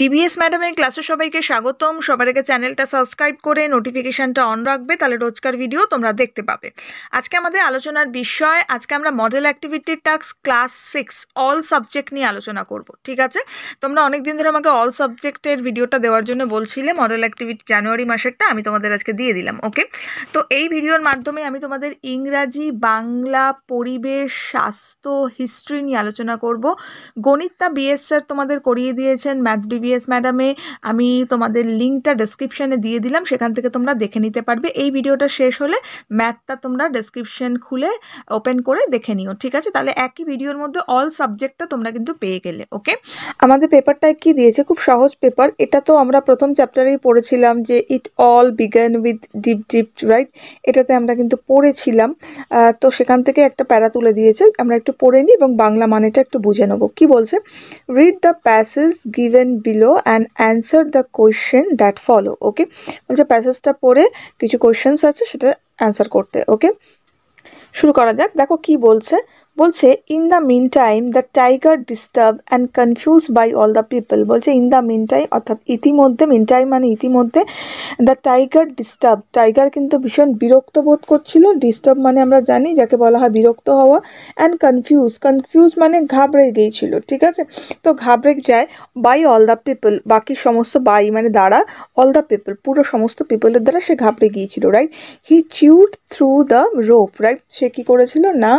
DBS ম্যাডামের ক্লাসে সবাইকে স্বাগতম সবার আগে চ্যানেলটা সাবস্ক্রাইব করে নোটিফিকেশানটা অন রাখবে তাহলে রোজকার ভিডিও তোমরা দেখতে পাবে আজকে আমাদের আলোচনার বিষয় আজকে আমরা মডেল অ্যাক্টিভিটির task class six all subject নিয়ে আলোচনা করব ঠিক আছে তোমরা অনেক দিন ধরে আমাকে অল সাবজেক্টের ভিডিওটা দেওয়ার জন্য বলছিলে মডেল অ্যাক্টিভিটি জানুয়ারি মাসেরটা আমি তোমাদের আজকে দিয়ে দিলাম ওকে তো এই ভিডিওর মাধ্যমে আমি তোমাদের ইংরাজি বাংলা পরিবেশ স্বাস্থ্য হিস্ট্রি নিয়ে আলোচনা করব গণিতটা বিএস বিএসআর তোমাদের করিয়ে দিয়েছেন ম্যাথ বিবিএস ম্যাডামে আমি তোমাদের লিঙ্কটা ডেসক্রিপশানে দিয়ে দিলাম সেখান থেকে তোমরা দেখে নিতে পারবে এই ভিডিওটা শেষ হলে ম্যাথটা তোমরা ডেসক্রিপশান খুলে ওপেন করে দেখে নিও ঠিক আছে তাহলে একই ভিডিওর মধ্যে অল সাবজেক্টটা তোমরা কিন্তু পেয়ে গেলে ওকে আমাদের পেপারটায় কি দিয়েছে খুব সহজ পেপার এটা তো আমরা প্রথম চ্যাপ্টারেই পড়েছিলাম যে it all began with deep deep right এটাতে আমরা কিন্তু পড়েছিলাম তো সেখান থেকে একটা প্যারা তুলে দিয়েছে আমরা একটু পড়ে নিই এবং বাংলা মানেটা একটু বুঝে নেবো কি বলছে read the passage given below and answer the question that follow okay বলছে প্যাসেজটা পড়ে কিছু কোয়েশ্চেন্স আছে সেটা অ্যান্সার করতে ওকে শুরু করা যাক দেখো কি বলছে বলছে in the meantime the tiger disturb and confuse by all the people বলছে ইন দ্য মিন টাইম অর্থাৎ ইতিমধ্যে মিন টাইম মানে ইতিমধ্যে দ্য টাইগার ডিস্টার্ব টাইগার কিন্তু ভীষণ বিরক্ত বোধ করছিল ডিস্টার্ব মানে আমরা জানি যাকে বলা হয় বিরক্ত হওয়া অ্যান্ড কনফিউজ কনফিউজ মানে ঘাবড়ে গিয়েছিল ঠিক আছে তো ঘাবড়ে যায় বাই অল দ্য পিপল বাকি সমস্ত বাই মানে দ্বারা অল দ্য পিপল পুরো সমস্ত পিপলের দ্বারা সে ঘাবড়ে গিয়েছিল right he chewed through the rope right সে কী করেছিল না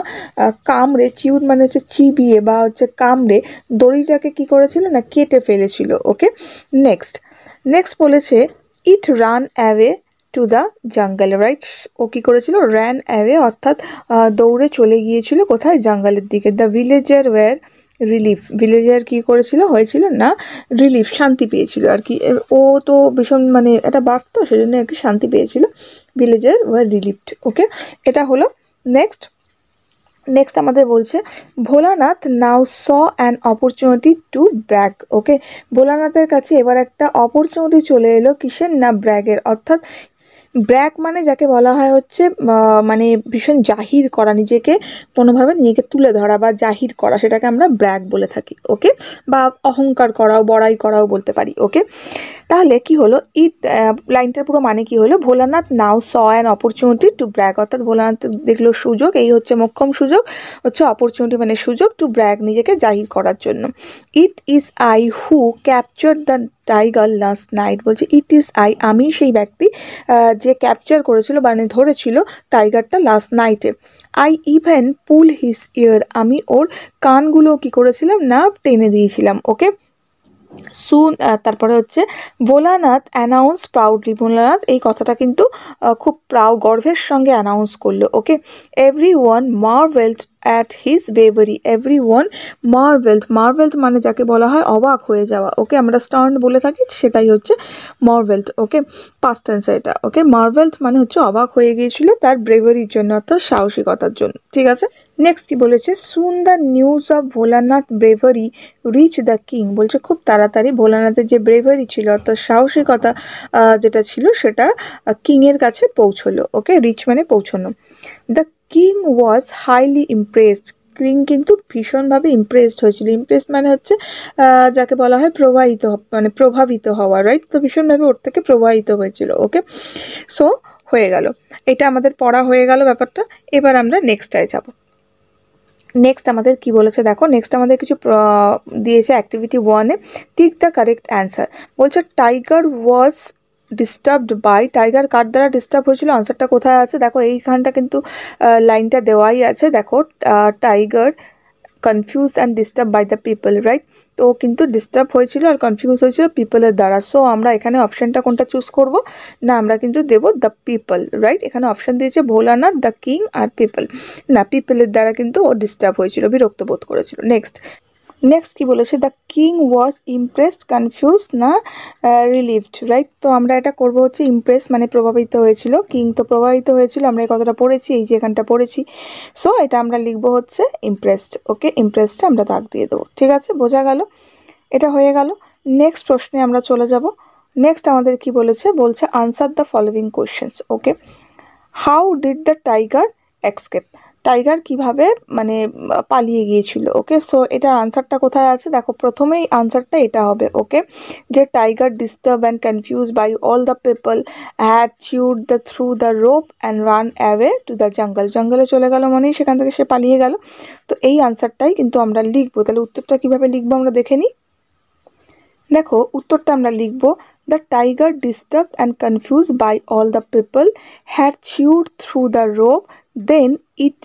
কাম কামড়ে চিউর মানে হচ্ছে চিবিয়ে বা হচ্ছে কামড়ে দড়িটাকে কি করেছিল না কেটে ফেলেছিল ওকে নেক্সট নেক্সট বলেছে it ran away to the jungle right ও কী করেছিল র্যান অ্যাওয়ে অর্থাৎ দৌড়ে চলে গিয়েছিল কোথায় জঙ্গলের দিকে the villager were relief villager কি করেছিল হয়েছিল না রিলিফ শান্তি পেয়েছিল আর কি ও তো ভীষণ মানে এটা বাক তো সেজন্য আর কি শান্তি পেয়েছিল ভিলেজার ওয়্যার রিলিফড ওকে এটা হলো নেক্সট নেক্সট আমাদের বলছে Bholanath now saw an opportunity to brag okay ভোলানাথের কাছে এবার একটা অপরচুনিটি চলে এলো কিসের না ব্র্যাগের অর্থাৎ ব্র্যাক মানে যাকে বলা হয় হচ্ছে মানে ভীষণ জাহির করা নিজেকে কোনোভাবে নিজেকে তুলে ধরা বা জাহির করা সেটাকে আমরা ব্র্যাক বলে থাকি ওকে বা অহংকার করাও বড়াই করাও বলতে পারি ওকে তাহলে কি হলো ইট লাইনটার পুরো মানে কি হলো Bholanath now saw an opportunity to brag অর্থাৎ ভোলানাথ দেখলো সুযোগ এই হচ্ছে মোক্ষম সুযোগ হচ্ছে অপরচুনিটি মানে সুযোগ টু ব্র্যাক নিজেকে জাহির করার জন্য it is I who capture the tiger last night বলছে ইট ইজ আই আমি সেই ব্যক্তি যে ক্যাপচার করেছিল মানে ধরেছিল টাইগারটা লাস্ট নাইটে I even pull his ear আমি ওর কানগুলো কি করেছিলাম না টেনে দিয়েছিলাম ওকে সুন তারপরে হচ্ছে ভোলানাথ অ্যানাউন্স প্রাউডলি ভোলানাথ এই কথাটা কিন্তু খুব প্রাউ গর্ভের সঙ্গে অ্যানাউন্স করলো okay everyone marvelled at his bravery everyone marvelled marvelled মানে যাকে বলা হয় অবাক হয়ে যাওয়া ওকে আমরা স্টার্ন বলে থাকি সেটাই হচ্ছে মারভেলথ ওকে পাস্ট টেন্স এটা ওকে মারভেলথ মানে হচ্ছে অবাক হয়ে গিয়েছিল তার ব্রেভারির জন্য অর্থাৎ সাহসিকতার জন্য ঠিক আছে নেক্সট কি বলেছে soon the news of Bholanath bravery reach the king বলছে খুব তাড়াতাড়ি ভোলানাথের যে ব্রেভারি ছিল অর্থাৎ সাহসিকতা যেটা ছিল সেটা কিংয়ের কাছে পৌঁছলো ওকে রিচ মানে পৌঁছানো the king was highly impressed king কিন্তু ভীষণভাবে ইমপ্রেসড হয়েছিল ইমপ্রেস মানে হচ্ছে যাকে বলা হয় প্রবাহিত মানে প্রভাবিত হওয়া রাইট তো ভীষণভাবে ওর থেকে প্রভাবিত হয়েছিল ওকে সো হয়ে গেল এটা আমাদের পড়া হয়ে গেল ব্যাপারটা এবার আমরা নেক্সটায় যাব নেক্সট আমাদের কি বলেছে দেখো নেক্সট আমাদের কিছু দিয়েছে অ্যাক্টিভিটি ওয়ানে টিক দ্য কারেক্ট অ্যান্সার বলছে tiger was disturbed by tiger কার দ্বারা ডিস্টার্ব হয়েছিল আনসারটা কোথায় আছে দেখো এইখানটা কিন্তু লাইনটা দেওয়াই আছে দেখো tiger confuse and disturb by the people right তো কিন্তু ডিস্টার্ব হয়েছিল আর কনফিউজ হয়েছিল পিপলের দ্বারা সো আমরা এখানে অপশানটা কোনটা চুজ করব না আমরা কিন্তু দেব দ্য পিপল রাইট এখানে অপশান দিয়েছে ভোলানাথ দ্য কিং আর পিপল না পিপলের দ্বারা কিন্তু ও ডিস্টার্ব হয়েছিল বিরক্ত বোধ করেছিল নেক্সট নেক্সট কি বলেছে the king was impressed confuse না রিলিভড রাইট তো আমরা এটা করব হচ্ছে ইমপ্রেস মানে প্রভাবিত হয়েছিল কিং তো প্রভাবিত হয়েছিল আমরা এই কথাটা পড়েছি এই যে এখানটা পড়েছি সো এটা আমরা লিখবো হচ্ছে ইমপ্রেসড ওকে ইমপ্রেসটা আমরা দাগ দিয়ে দেবো ঠিক আছে বোঝা গেল এটা হয়ে গেল নেক্সট প্রশ্নে আমরা চলে যাব নেক্সট আমাদের কি বলেছে বলছে answer the following questions okay how did the tiger escape tiger কিভাবে মানে পালিয়ে গিয়েছিল ওকে সো এটার আনসারটা কোথায় আছে দেখো প্রথমেই আনসারটা এটা হবে ওকে যে tiger disturb and confuse by all the people had chewed the through the rope and ran away to the jungle জঙ্গলে চলে গেল মানেই সেখান থেকে সে পালিয়ে গেল তো এই আনসারটাই কিন্তু আমরা লিখবো তাহলে উত্তরটা কিভাবে লিখবো আমরা দেখে নিই দেখো উত্তরটা আমরা লিখবো the tiger disturb and confuse by all the people had chewed through the rope then it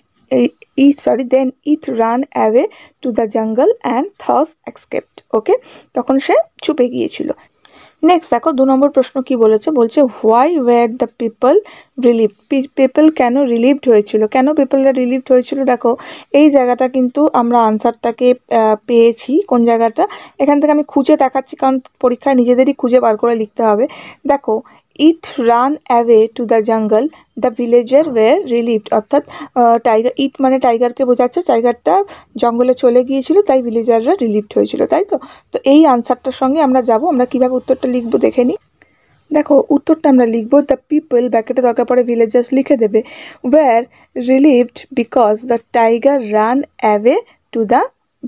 it sorry then it ran away to the jungle and thus escaped okay তখন সে ছুপে গিয়েছিল নেক্সট দেখো দু নম্বর প্রশ্ন কি বলেছে বলছে why were the people relieve people কেন রিলিভড হয়েছিল কেন পিপলরা রিলিভড হয়েছিল দেখো এই জায়গাটা কিন্তু আমরা আনসারটাকে পেয়েছি কোন জায়গাটা এখান থেকে আমি খুঁজে দেখাচ্ছি কারণ পরীক্ষায় নিজেদেরই খুঁজে বার করে লিখতে হবে দেখো it ran away to the jungle the villager were relieved অর্থাৎ টাইগার ইট মানে টাইগারকে বোঝাচ্ছে টাইগারটা জঙ্গলে চলে গিয়েছিল তাই ভিলেজাররা রিলিভড হয়েছিল তাই তো তো এই আনসারটার সঙ্গে আমরা যাব আমরা কিভাবে উত্তরটা লিখবো দেখে নিই দেখো উত্তরটা আমরা লিখবো দ্য পিপল ব্যাকেটে দরকার পড়ে ভিলেজার্স লিখে দেবে were relieved because the tiger ran away to the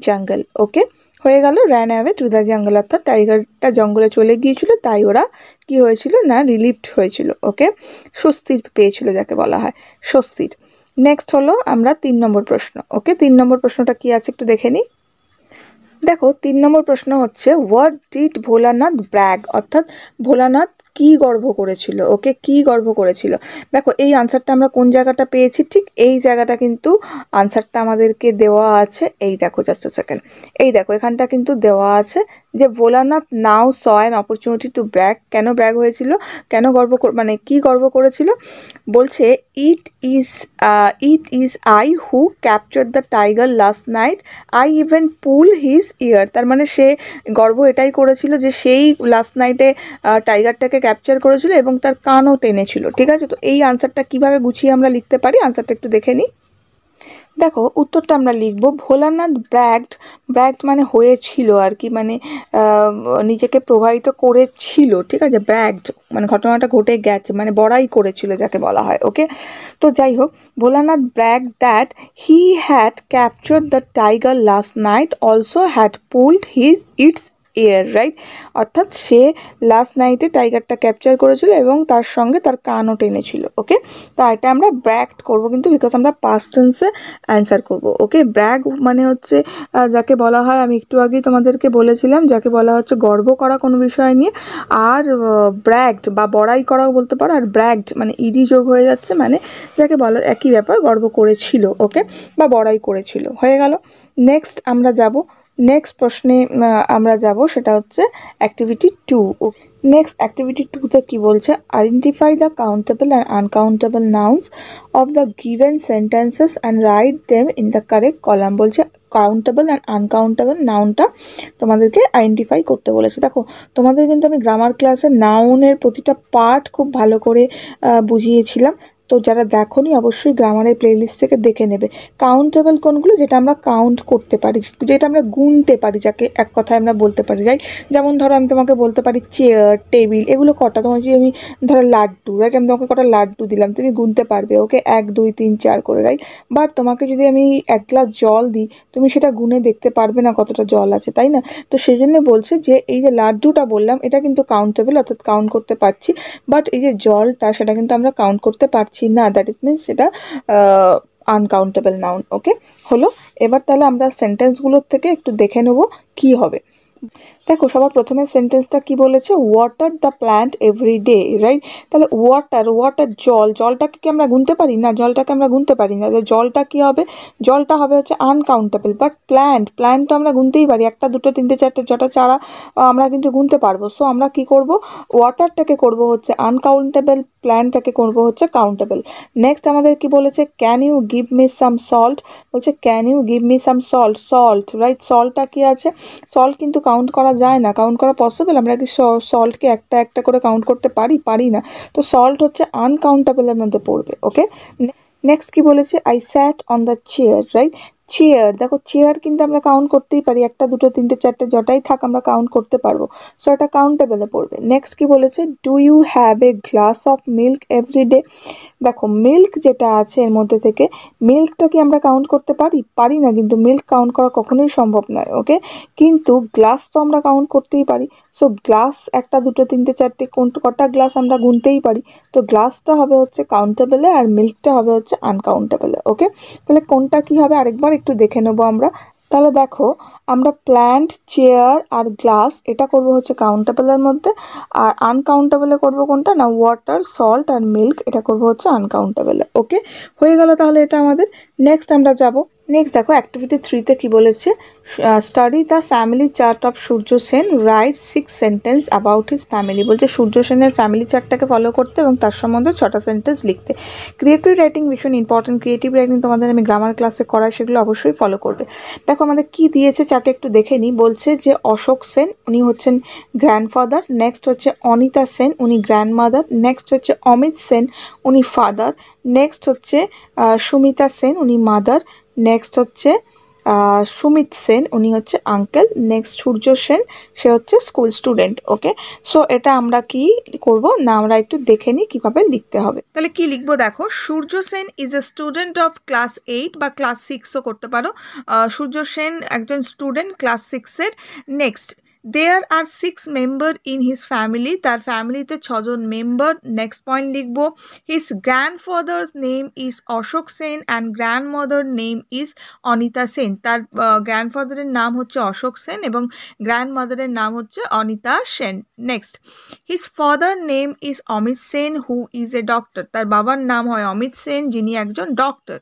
jungle okay হয়ে গেল র্যান অ্যাওয়ে টু দ্য জঙ্গল অর্থাৎ টাইগারটা জঙ্গলে চলে গিয়েছিল তাই ওরা কি হয়েছিল না রিলিফড হয়েছিল ওকে স্বস্তির পেয়েছিল যাকে বলা হয় স্বস্তির নেক্সট হলো আমরা তিন নম্বর প্রশ্ন ওকে তিন নম্বর প্রশ্নটা কি আছে একটু দেখে নিই দেখো তিন নম্বর প্রশ্ন হচ্ছে হোয়াট ডিড ভোলানাথ ব্র্যাগ অর্থাৎ ভোলানাথ কি গর্ব করেছিল ওকে কি গর্ব করেছিল দেখো এই আনসারটা আমরা কোন জায়গাটা পেয়েছি ঠিক এই জায়গাটা কিন্তু আনসারটা আমাদেরকে দেওয়া আছে এই দেখো জাস্ট সেকেন্ড এই দেখো এখানটা কিন্তু দেওয়া আছে যে Bholanath now saw an opportunity to brag কেন ব্র্যাক হয়েছিল কেন গর্ব মানে কি গর্ব করেছিল বলছে it is it is I who capture the tiger last night I even pull his ear তার মানে সে গর্ব এটাই করেছিল যে সেই লাস্ট নাইটে টাইগারটাকে ক্যাপচার করেছিল এবং তার কানও টেনেছিল ঠিক আছে তো এই আনসারটা কিভাবে গুছিয়ে আমরা লিখতে পারি আনসারটা একটু দেখে নিই দেখো উত্তরটা আমরা লিখবো ভোলানাথ ব্র্যাগড ব্র্যাগড মানে হয়েছিল আর কি মানে নিজেকে প্রভাবিত করেছিল ঠিক আছে ব্র্যাগড মানে ঘটনাটা ঘটে গেছে মানে বড়াই করেছিল যাকে বলা হয় ওকে তো যাই হোক Bholanath brag that he had capture the tiger last night also had pulled his its ear right অর্থাৎ সে লাস্ট নাইটে টাইগারটা ক্যাপচার করেছিল এবং তার সঙ্গে তার কানও টেনেছিল ওকে তো এটা আমরা ব্র্যাক্ট করব কিন্তু বিকজ আমরা পাস্ট টেন্সে অ্যান্সার করব ওকে ব্র্যাগ মানে হচ্ছে যাকে বলা হয় আমি একটু আগেই তোমাদেরকে বলেছিলাম যাকে বলা হচ্ছে গর্ব করা কোনো বিষয় নিয়ে আর ব্র্যাগড বা বড়াই করাও বলতে পারো আর ব্র্যাগড মানে ইডি যোগ হয়ে যাচ্ছে মানে যাকে বলা একই ব্যাপার গর্ব করেছিল ওকে বা বড়াই করেছিল হয়ে গেল নেক্সট আমরা যাব নেক্সট প্রশ্নে আমরা যাব সেটা হচ্ছে অ্যাক্টিভিটি টু নেক্সট অ্যাক্টিভিটি টুতে কি বলছে identify the countable and uncountable nouns of the given sentences and write them in the correct column বলছে কাউন্টেবল অ্যান্ড আনকাউন্টেবল নাউনটা তোমাদেরকে আইডেন্টিফাই করতে বলেছে দেখো তোমাদের কিন্তু আমি গ্রামার ক্লাসে নাউনের প্রতিটা পার্ট খুব ভালো করে বুঝিয়েছিলাম তো যারা দেখনি অবশ্যই গ্রামারের প্লেলিস্ট থেকে দেখে নেবে কাউন্টেবল কোনগুলো যেটা আমরা কাউন্ট করতে পারি যেটা আমরা গুনতে পারি যাকে এক কথায় আমরা বলতে পারি যাই যেমন ধরো আমি তোমাকে বলতে পারি চেয়ার টেবিল এগুলো কটা তোমার যদি আমি ধরো লাড্ডু রাইট আমি তোমাকে কটা লাড্ডু দিলাম তুমি গুনতে পারবে ওকে এক দুই তিন চার করে রাইট বাট তোমাকে যদি আমি এক গ্লাস জল দিই তুমি সেটা গুনে দেখতে পারবে না কতটা জল আছে তাই না তো সেই জন্য বলছে যে এই যে লাড্ডুটা বললাম এটা কিন্তু কাউন্টেবল অর্থাৎ কাউন্ট করতে পারছি বাট এই যে জলটা সেটা কিন্তু আমরা কাউন্ট করতে পারছি বলছি না দ্যাট ইস মিনস সেটা আনকাউন্টেবল নাউন ওকে হলো এবার তাহলে আমরা সেন্টেন্সগুলোর থেকে একটু দেখে নেব কি হবে দেখো সবার প্রথমে সেন্টেন্সটা কি বলেছে water the plant every day right তাহলে ওয়াটার ওয়াটার জল জলটাকে কি আমরা গুনতে পারি না জলটাকে আমরা গুনতে পারি না জলটা কি হবে জলটা হবে হচ্ছে আনকাউন্টেবল বাট প্ল্যান্ট প্ল্যান্ট তো আমরা গুনতেই পারি একটা দুটো তিনটে চারটে জটা চারা আমরা কিন্তু গুনতে পারবো সো আমরা কি করব ওয়াটারটাকে করব হচ্ছে আনকাউন্টেবল প্ল্যান্টটাকে করব হচ্ছে কাউন্টেবল নেক্সট আমাদের কি বলেছে can you give me some salt বলছে can you give me some salt salt right সল্টটা কি আছে সল্ট কিন্তু কাউন্ট করা যায় না কাউন্ট করা পসিবল আমরা কি সল্টকে একটা একটা করে কাউন্ট করতে পারি পারি না তো সল্ট হচ্ছে আনকাউন্টেবলের মধ্যে পড়বে ওকে নেক্সট কি বলেছে I sat on the chair right chair দেখো চেয়ার কিন্তু আমরা কাউন্ট করতেই পারি একটা দুটো তিনটে চারটে জটাই থাক আমরা কাউন্ট করতে পারবো সো এটা কাউন্টেবেলে পড়বে নেক্সট কি বলেছে do you have a glass of milk every day দেখো মিল্ক যেটা আছে এর মধ্যে থেকে মিল্কটা কি আমরা কাউন্ট করতে পারি পারি না কিন্তু মিল্ক কাউন্ট করা কখনোই সম্ভব নয় ওকে কিন্তু গ্লাস তো আমরা কাউন্ট করতেই পারি সো গ্লাস একটা দুটো তিনটে চারটে কোন কটা গ্লাস আমরা গুনতেই পারি তো গ্লাসটা হবে হচ্ছে কাউন্টেবেলে আর মিল্কটা হবে হচ্ছে আনকাউন্টেবেলে ওকে তাহলে কোনটা কি হবে আরেকবার একটু দেখে নেব আমরা তাহলে দেখো আমরা প্ল্যান্ট চেয়ার আর গ্লাস এটা করব হচ্ছে কাউন্টেবলের মধ্যে আর আনকাউন্টেবলে করব কোনটা না ওয়াটার সল্ট আর মিল্ক এটা করব হচ্ছে আনকাউন্টেবলে ওকে হয়ে গেল তাহলে এটা আমাদের নেক্সট আমরা যাব নেক্সট দেখো অ্যাক্টিভিটি থ্রিতে কি বলেছে study the family chart of Surya Sen right six sentence about his family বলছে সূর্য সেনের ফ্যামিলি চার্টটাকে ফলো করতে এবং তার সম্বন্ধে ছটা সেন্টেন্স লিখতে ক্রিয়েটিভ রাইটিং ভীষণ ইম্পর্টেন্ট ক্রিয়েটিভ রাইটিং তোমাদের আমি গ্রামার ক্লাসে করাই সেগুলো অবশ্যই ফলো করবে দেখো আমাদের কি দিয়েছে চার্টে একটু দেখে নিই বলছে যে অশোক সেন উনি হচ্ছেন গ্র্যান্ডফাদার নেক্সট হচ্ছে অনিতা সেন উনি গ্র্যান্ডমাদার নেক্সট হচ্ছে অমিত সেন উনি ফাদার নেক্সট হচ্ছে সুমিতা সেন উনি মাদার নেক্সট হচ্ছে সুমিত সেন উনি হচ্ছে আঙ্কেল নেক্সট সূর্য সেন সে হচ্ছে স্কুল স্টুডেন্ট ওকে সো এটা আমরা কি করব না আমরা একটু দেখে নিই কীভাবে লিখতে হবে তাহলে কি লিখবো দেখো Surya Sen is a student of class eight বা ক্লাস সিক্সও করতে পারো সূর্য সেন একজন স্টুডেন্ট ক্লাস সিক্সের next there are six member in his family তার ফ্যামিলিতে ছজন মেম্বার নেক্সট পয়েন্ট লিখব his grandfather name is Ashok Sen and grandmother name is Anita Sen তার গ্র্যান্ডফাদারের নাম হচ্ছে অশোক সেন এবং গ্র্যান্ডমাদারের নাম হচ্ছে Anita Sen next his father name is Amit Sen who is a doctor তার বাবার নাম হয় অমিত সেন যিনি একজন ডক্টর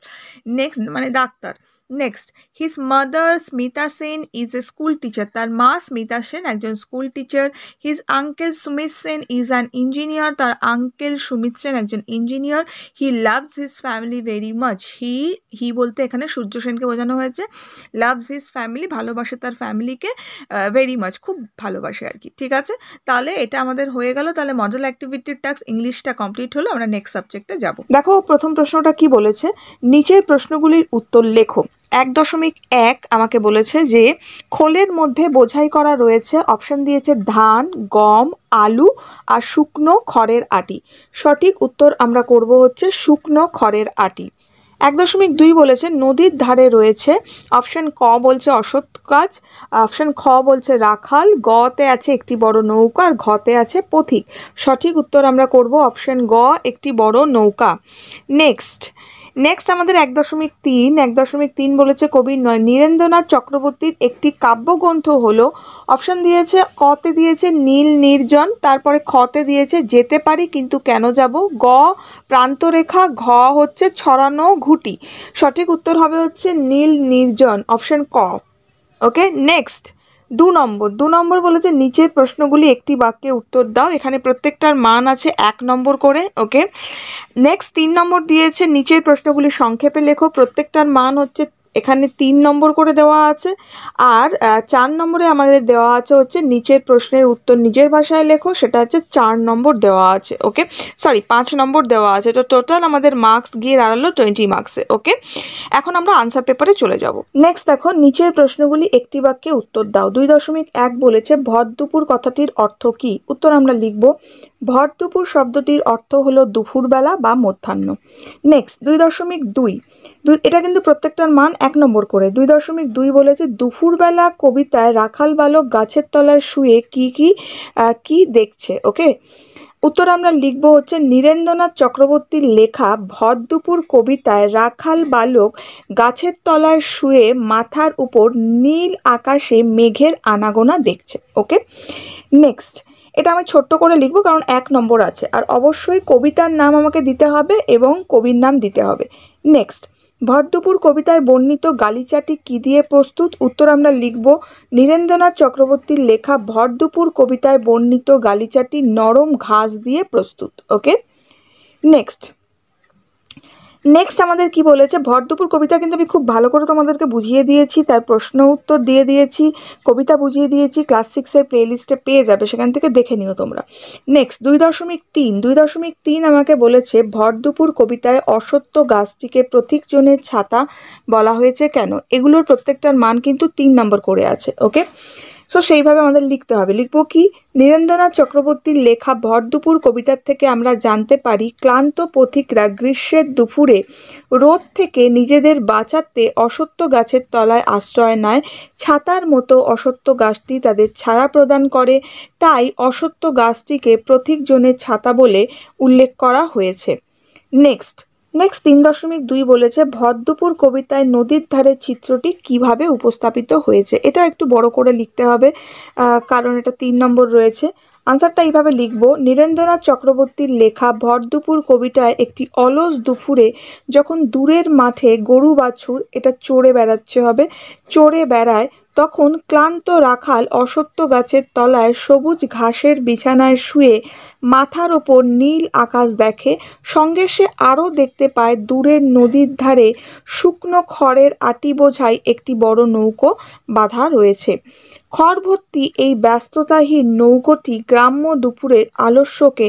নেক্সট মানে ডাক্তার next his mother Smita Sen is a school teacher তার মা স্মিতা সেন একজন school teacher his uncle Sumit Sen is an engineer তার আঙ্কেল সুমিত সেন একজন engineer he loves his family very much he he বলতে এখানে সূর্য সেনকে বোঝানো হয়েছে লাভস হিজ ফ্যামিলি ভালোবাসে তার ফ্যামিলিকে ভেরি মাচ খুব ভালোবাসে আর কি ঠিক আছে তাহলে এটা আমাদের হয়ে গেল তাহলে মডেল অ্যাক্টিভিটির টাস্ক ইংলিশটা কমপ্লিট হলো আমরা নেক্সট সাবজেক্টে যাব দেখো প্রথম প্রশ্নটা কি বলেছে নিচের প্রশ্নগুলির উত্তর লেখো এক দশমিক এক আমাকে বলেছে যে খোলের মধ্যে বোঝাই করা রয়েছে অপশন দিয়েছে ধান গম আলু আর শুকনো খড়ের আটি সঠিক উত্তর আমরা করব হচ্ছে শুকনো খড়ের আটি এক দশমিক দুই বলেছে নদীর ধারে রয়েছে অপশন ক বলছে অসৎ কাজ অপশন খ বলছে রাখাল গতে আছে একটি বড় নৌকা আর ঘতে আছে পথিক সঠিক উত্তর আমরা করব অপশন গ একটি বড় নৌকা নেক্সট নেক্সট আমাদের এক দশমিক তিন এক দশমিক তিন বলেছে কবির নয় নীরেন্দ্রনাথ চক্রবর্তীর একটি কাব্যগ্রন্থ হলো অপশান দিয়েছে কতে দিয়েছে নীল নির্জন তারপরে খতে দিয়েছে যেতে পারি কিন্তু কেন যাব গ প্রান্তরেখা ঘ হচ্ছে ছড়ানো ঘুটি সঠিক উত্তর হবে হচ্ছে নীল নির্জন অপশান ক ওকে নেক্সট দু নম্বর দু নম্বর বলেছে নিচের প্রশ্নগুলি একটি বাক্যে উত্তর দাও এখানে প্রত্যেকটার মান আছে এক নম্বর করে ওকে নেক্সট তিন নম্বর দিয়েছে নিচের প্রশ্নগুলি সংক্ষেপে লেখো প্রত্যেকটার মান হচ্ছে এখানে তিন নম্বর করে দেওয়া আছে আর চার নম্বরে আমাদের দেওয়া আছে হচ্ছে নিচের প্রশ্নের উত্তর নিজের ভাষায় লেখো সেটা হচ্ছে চার নম্বর দেওয়া আছে ওকে সরি পাঁচ নম্বর দেওয়া আছে তো টোটাল আমাদের মার্কস গিয়ে দাঁড়ালো টোয়েন্টি মার্কসে ওকে এখন আমরা আনসার পেপারে চলে যাব নেক্সট দেখো নিচের প্রশ্নগুলি একটি বাক্যে উত্তর দাও দুই দশমিক এক বলেছে ভদ দুপুর কথাটির অর্থ কি উত্তর আমরা লিখব ভরদুপুর শব্দটির অর্থ হলো দুপুরবেলা বা মধ্যাহ্ন নেক্সট দুই দশমিক দুই এটা কিন্তু প্রত্যেকটার মান এক নম্বর করে দুই দশমিক দুই বলেছে দুপুরবেলা কবিতায় রাখাল বালক গাছের তলায় শুয়ে কি কি কি দেখছে ওকে উত্তর আমরা লিখব হচ্ছে নীরেন্দ্রনাথ চক্রবর্তীর লেখা ভর কবিতায় রাখাল বালক গাছের তলায় শুয়ে মাথার উপর নীল আকাশে মেঘের আনাগোনা দেখছে ওকে নেক্সট এটা আমি ছোট্ট করে লিখব কারণ এক নম্বর আছে আর অবশ্যই কবিতার নাম আমাকে দিতে হবে এবং কবির নাম দিতে হবে নেক্সট ভদ্রপুর কবিতায় বর্ণিত গালিচাটি কি দিয়ে প্রস্তুত উত্তর আমরা লিখব নীরেন্দ্রনাথ চক্রবর্তীর লেখা ভরদুপুর কবিতায় বর্ণিত গালিচাটি নরম ঘাস দিয়ে প্রস্তুত ওকে নেক্সট নেক্সট আমাদের কি বলেছে ভর দুপুর কবিতা কিন্তু আমি খুব ভালো করে তোমাদেরকে বুঝিয়ে দিয়েছি তার প্রশ্ন উত্তর দিয়ে দিয়েছি কবিতা বুঝিয়ে দিয়েছি ক্লাস সিক্সের প্লেলিস্টে পেয়ে যাবে সেখান থেকে দেখে নিও তোমরা নেক্সট দুই দশমিক তিন দুই দশমিক তিন আমাকে বলেছে ভর দুপুর কবিতায় অসত্য গাছটিকে প্রতীকজনের ছাতা বলা হয়েছে কেন এগুলোর প্রত্যেকটার মান কিন্তু তিন নম্বর করে আছে ওকে সো সেইভাবে আমাদের লিখতে হবে লিখব কি নীরেন্দ্রনাথ চক্রবর্তীর লেখা ভর দুপুর কবিতার থেকে আমরা জানতে পারি ক্লান্ত পথিকরা গ্রীষ্মের দুপুরে রোদ থেকে নিজেদের বাঁচাতে অসত্য গাছের তলায় আশ্রয় নেয় ছাতার মতো অসত্য গাছটি তাদের ছায়া প্রদান করে তাই অসত্য গাছটিকে প্রথিকজনের ছাতা বলে উল্লেখ করা হয়েছে নেক্সট নেক্সট তিন দশমিক দুই বলেছে ভদ্রপুর কবিতায় নদীর ধারের চিত্রটি কিভাবে উপস্থাপিত হয়েছে এটা একটু বড় করে লিখতে হবে কারণ এটা তিন নম্বর রয়েছে আনসারটা এইভাবে লিখব নীরেন্দ্রনাথ চক্রবর্তীর লেখা ভরদুপুর কবিতায় একটি অলস দুপুরে যখন দূরের মাঠে গরু বাছুর এটা চড়ে বেড়াচ্ছে হবে চড়ে বেড়ায় তখন ক্লান্ত রাখাল অসত্য গাছের তলায় সবুজ ঘাসের বিছানায় শুয়ে মাথার ওপর নীল আকাশ দেখে সঙ্গে সে আরও দেখতে পায় দূরের নদীর ধারে শুকনো খড়ের আটি বোঝাই একটি বড় নৌকো বাঁধা রয়েছে খড় ভর্তি এই ব্যস্ততাহীন নৌকোটি গ্রাম্য দুপুরের আলস্যকে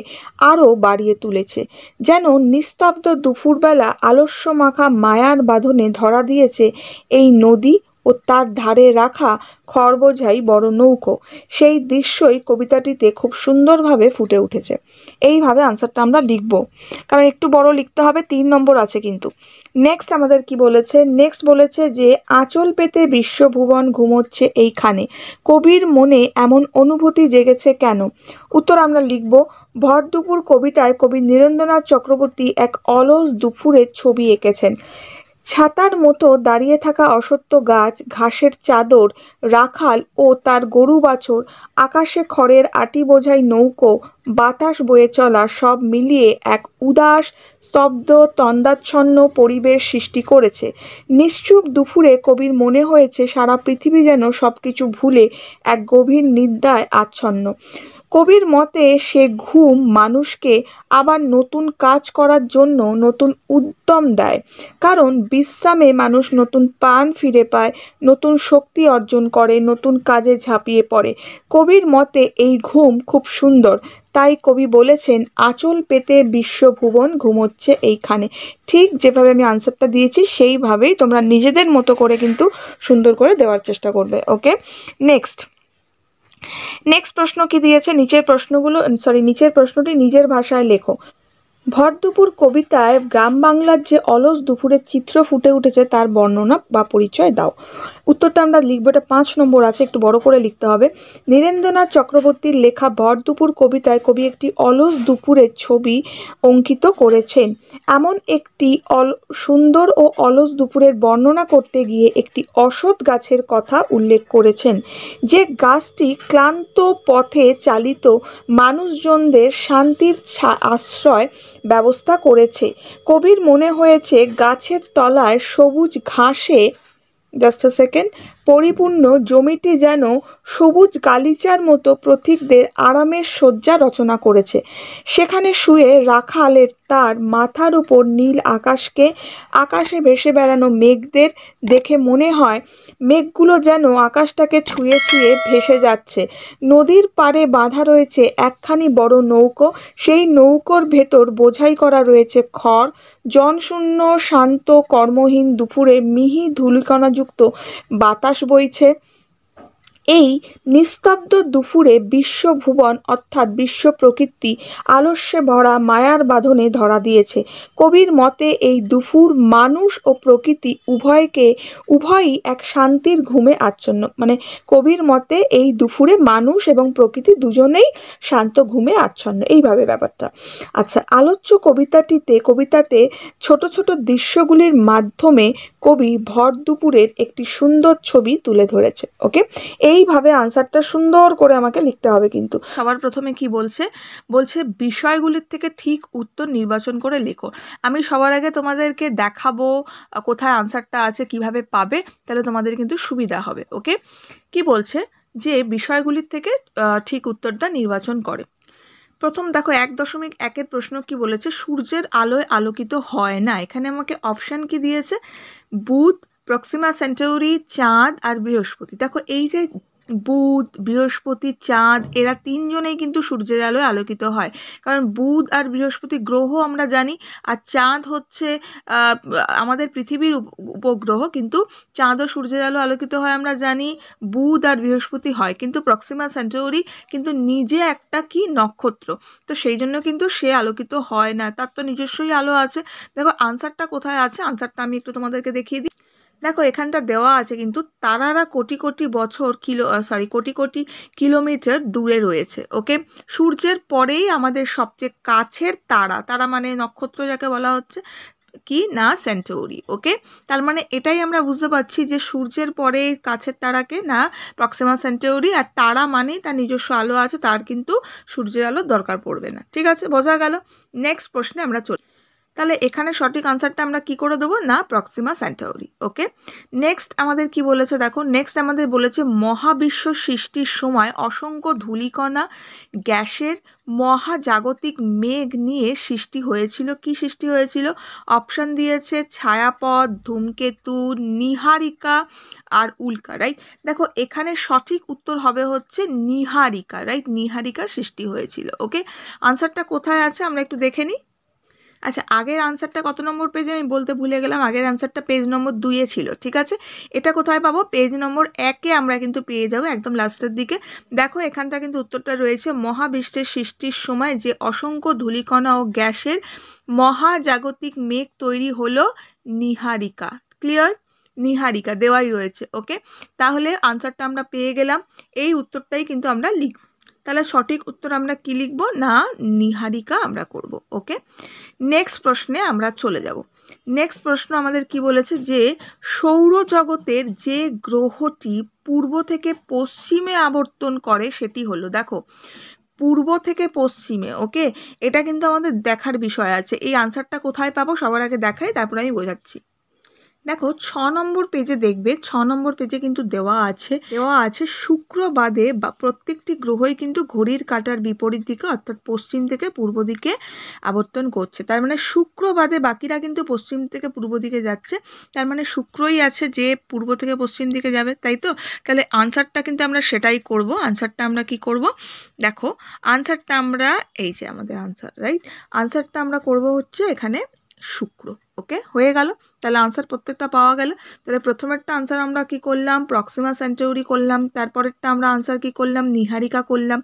আরও বাড়িয়ে তুলেছে যেন নিস্তব্ধ দুপুরবেলা আলস্য মাখা মায়ার বাঁধনে ধরা দিয়েছে এই নদী ও তার ধারে রাখা খরবোঝাই বড় নৌকো সেই দৃশ্যই কবিতাটিতে খুব সুন্দরভাবে ফুটে উঠেছে এইভাবে আনসারটা আমরা লিখব কারণ একটু বড় লিখতে হবে তিন নম্বর আছে কিন্তু নেক্সট আমাদের কি বলেছে নেক্সট বলেছে যে আঁচল পেতে বিশ্বভুবন ঘুমোচ্ছে এইখানে কবির মনে এমন অনুভূতি জেগেছে কেন উত্তর আমরা লিখব ভর দুপুর কবিতায় কবি নীরেন্দ্রনাথ চক্রবর্তী এক অলস দুপুরের ছবি এঁকেছেন ছাতার মতো দাঁড়িয়ে থাকা অসত্য গাছ ঘাসের চাদর রাখাল ও তার গরু বাছর আকাশে খড়ের আটি বোঝাই নৌকো বাতাস বয়ে চলা সব মিলিয়ে এক উদাস স্তব্ধ তন্দাচ্ছন্ন পরিবেশ সৃষ্টি করেছে নিশ্চুপ দুপুরে কবির মনে হয়েছে সারা পৃথিবী যেন সব কিছু ভুলে এক গভীর নিদ্রায় আচ্ছন্ন কবির মতে সে ঘুম মানুষকে আবার নতুন কাজ করার জন্য নতুন উদ্যম দেয় কারণ বিশ্রামে মানুষ নতুন প্রাণ ফিরে পায় নতুন শক্তি অর্জন করে নতুন কাজে ঝাঁপিয়ে পড়ে কবির মতে এই ঘুম খুব সুন্দর তাই কবি বলেছেন আঁচল পেতে বিশ্বভুবন ঘুমোচ্ছে এইখানে ঠিক যেভাবে আমি আনসারটা দিয়েছি সেইভাবেই তোমরা নিজেদের মতো করে কিন্তু সুন্দর করে দেওয়ার চেষ্টা করবে ওকে নেক্সট নেক্সট প্রশ্ন কি দিয়েছে নিচের প্রশ্নগুলো সরি নিচের প্রশ্নটি নিজের ভাষায় লেখো ভর দুপুর কবিতায় গ্রাম বাংলার যে অলস দুপুরের চিত্র ফুটে উঠেছে তার বর্ণনা বা পরিচয় দাও উত্তরটা আমরা লিখবো এটা পাঁচ নম্বর আছে একটু বড় করে লিখতে হবে নীরেন্দ্রনাথ চক্রবর্তীর লেখা ভর দুপুর কবিতায় কবি একটি অলস দুপুরের ছবি অঙ্কিত করেছেন এমন একটি অল সুন্দর ও অলস দুপুরের বর্ণনা করতে গিয়ে একটি অসৎ গাছের কথা উল্লেখ করেছেন যে গাছটি ক্লান্ত পথে চালিত মানুষজনদের শান্তির আশ্রয় ব্যবস্থা করেছে কবির মনে হয়েছে গাছের তলায় সবুজ ঘাসে জাস্ট আ সেকেন্ড পরিপূর্ণ জমিটি যেন সবুজ গালিচার মতো প্রতীকদের আরামের শয্যা রচনা করেছে সেখানে শুয়ে রাখালের তার মাথার উপর নীল আকাশকে আকাশে ভেসে বেড়ানো মেঘদের দেখে মনে হয় মেঘগুলো যেন আকাশটাকে ছুঁয়ে ছুঁয়ে ভেসে যাচ্ছে নদীর পাড়ে বাঁধা রয়েছে একখানি বড় নৌকো সেই নৌকোর ভেতর বোঝাই করা রয়েছে খড় জনশূন্য শান্ত কর্মহীন দুপুরে মিহি ধুলিকণাযুক্ত বাতাস বইছে এই নিস্তব্ধ দুপুরে বিশ্বভুবন অর্থাৎ বিশ্ব প্রকৃতি আলস্যে ভরা মায়ার বাঁধনে ধরা দিয়েছে কবির মতে এই দুপুর মানুষ ও প্রকৃতি উভয়কে উভয়ই এক শান্তির ঘুমে আচ্ছন্ন মানে কবির মতে এই দুপুরে মানুষ এবং প্রকৃতি দুজনেই শান্ত ঘুমে আচ্ছন্ন এইভাবে ব্যাপারটা আচ্ছা আলোচ্য কবিতাটিতে কবিতাতে ছোট ছোট দৃশ্যগুলির মাধ্যমে কবি ভর দুপুরের একটি সুন্দর ছবি তুলে ধরেছে ওকে এইভাবে আনসারটা সুন্দর করে আমাকে লিখতে হবে কিন্তু সবার প্রথমে কি বলছে বলছে বিষয়গুলির থেকে ঠিক উত্তর নির্বাচন করে লেখো আমি সবার আগে তোমাদেরকে দেখাবো কোথায় আনসারটা আছে কিভাবে পাবে তাহলে তোমাদের কিন্তু সুবিধা হবে ওকে কি বলছে যে বিষয়গুলির থেকে ঠিক উত্তরটা নির্বাচন করে প্রথম দেখো এক দশমিক একের প্রশ্ন কি বলেছে সূর্যের আলোয় আলোকিত হয় না এখানে আমাকে অপশান কি দিয়েছে বুধ প্রক্সিমা সেন্টোরি চাঁদ আর বৃহস্পতি দেখো এই যে বুধ বৃহস্পতি চাঁদ এরা তিনজনেই কিন্তু সূর্যের আলোয় আলোকিত হয় কারণ বুধ আর বৃহস্পতি গ্রহ আমরা জানি আর চাঁদ হচ্ছে আমাদের পৃথিবীর উপগ্রহ কিন্তু চাঁদ ও সূর্যের আলো আলোকিত হয় আমরা জানি বুধ আর বৃহস্পতি হয় কিন্তু প্রক্সিমা সেন্টোরি কিন্তু নিজে একটা কি নক্ষত্র তো সেই জন্য কিন্তু সে আলোকিত হয় না তার তো নিজস্বই আলো আছে দেখো আনসারটা কোথায় আছে আনসারটা আমি একটু তোমাদেরকে দেখিয়ে দিই দেখো এখানটা দেওয়া আছে কিন্তু তারারা কোটি কোটি বছর কিলো সরি কোটি কোটি কিলোমিটার দূরে রয়েছে ওকে সূর্যের পরেই আমাদের সবচেয়ে কাছের তারা তারা মানে নক্ষত্র যাকে বলা হচ্ছে কি না সেন্টোরি ওকে তার মানে এটাই আমরা বুঝতে পারছি যে সূর্যের পরে কাছের তারাকে না প্রক্সিমা সেন্টোরি আর তারা মানেই তার নিজস্ব আলো আছে তার কিন্তু সূর্যের আলো দরকার পড়বে না ঠিক আছে বোঝা গেল নেক্সট প্রশ্নে আমরা চলি তাহলে এখানে সঠিক আনসারটা আমরা কি করে দেবো না প্রক্সিমা স্যান্টাউরি ওকে নেক্সট আমাদের কি বলেছে দেখো নেক্সট আমাদের বলেছে মহাবিশ্ব সৃষ্টির সময় অসংখ্য ধুলিকণা গ্যাসের মহাজাগতিক মেঘ নিয়ে সৃষ্টি হয়েছিল কি সৃষ্টি হয়েছিল অপশান দিয়েছে ছায়াপথ ধূমকেতু নিহারিকা আর উল্কা রাইট দেখো এখানে সঠিক উত্তর হবে হচ্ছে নিহারিকা রাইট নিহারিকা সৃষ্টি হয়েছিল ওকে আনসারটা কোথায় আছে আমরা একটু দেখে নিই আচ্ছা আগের আনসারটা কত নম্বর পেজে আমি বলতে ভুলে গেলাম আগের আনসারটা পেজ নম্বর দুইয়ে ছিল ঠিক আছে এটা কোথায় পাবো পেজ নম্বর একে আমরা কিন্তু পেয়ে যাবো একদম লাস্টের দিকে দেখো এখানটা কিন্তু উত্তরটা রয়েছে মহাবিশ্বের সৃষ্টির সময় যে অসংখ্য ধূলিকণা ও গ্যাসের মহাজাগতিক মেঘ তৈরি হলো নিহারিকা ক্লিয়ার নিহারিকা দেওয়াই রয়েছে ওকে তাহলে আনসারটা আমরা পেয়ে গেলাম এই উত্তরটাই কিন্তু আমরা লিখব তাহলে সঠিক উত্তর আমরা কি লিখব না নিহারিকা আমরা করব ওকে নেক্সট প্রশ্নে আমরা চলে যাব নেক্সট প্রশ্ন আমাদের কি বলেছে যে সৌরজগতের যে গ্রহটি পূর্ব থেকে পশ্চিমে আবর্তন করে সেটি হলো দেখো পূর্ব থেকে পশ্চিমে ওকে এটা কিন্তু আমাদের দেখার বিষয় আছে এই আনসারটা কোথায় পাবো সবার আগে দেখাই তারপর আমি বোঝাচ্ছি দেখো ছ নম্বর পেজে দেখবে ছ নম্বর পেজে কিন্তু দেওয়া আছে দেওয়া আছে শুক্র বাদে বা প্রত্যেকটি গ্রহই কিন্তু ঘড়ির কাটার বিপরীত দিকে অর্থাৎ পশ্চিম থেকে পূর্ব দিকে আবর্তন করছে তার মানে শুক্র বাদে বাকিরা কিন্তু পশ্চিম থেকে পূর্ব দিকে যাচ্ছে তার মানে শুক্রই আছে যে পূর্ব থেকে পশ্চিম দিকে যাবে তাই তো তাহলে আনসারটা কিন্তু আমরা সেটাই করব আনসারটা আমরা কি করব দেখো আনসারটা আমরা এই যে আমাদের আনসার রাইট আনসারটা আমরা করব হচ্ছে এখানে শুক্র ওকে হয়ে গেল তাহলে আনসার প্রত্যেকটা পাওয়া গেল তাহলে প্রথমেরটা আনসার আমরা কি করলাম প্রক্সিমা সেঞ্চুরি করলাম তারপরেরটা আমরা আনসার কি করলাম নিহারিকা করলাম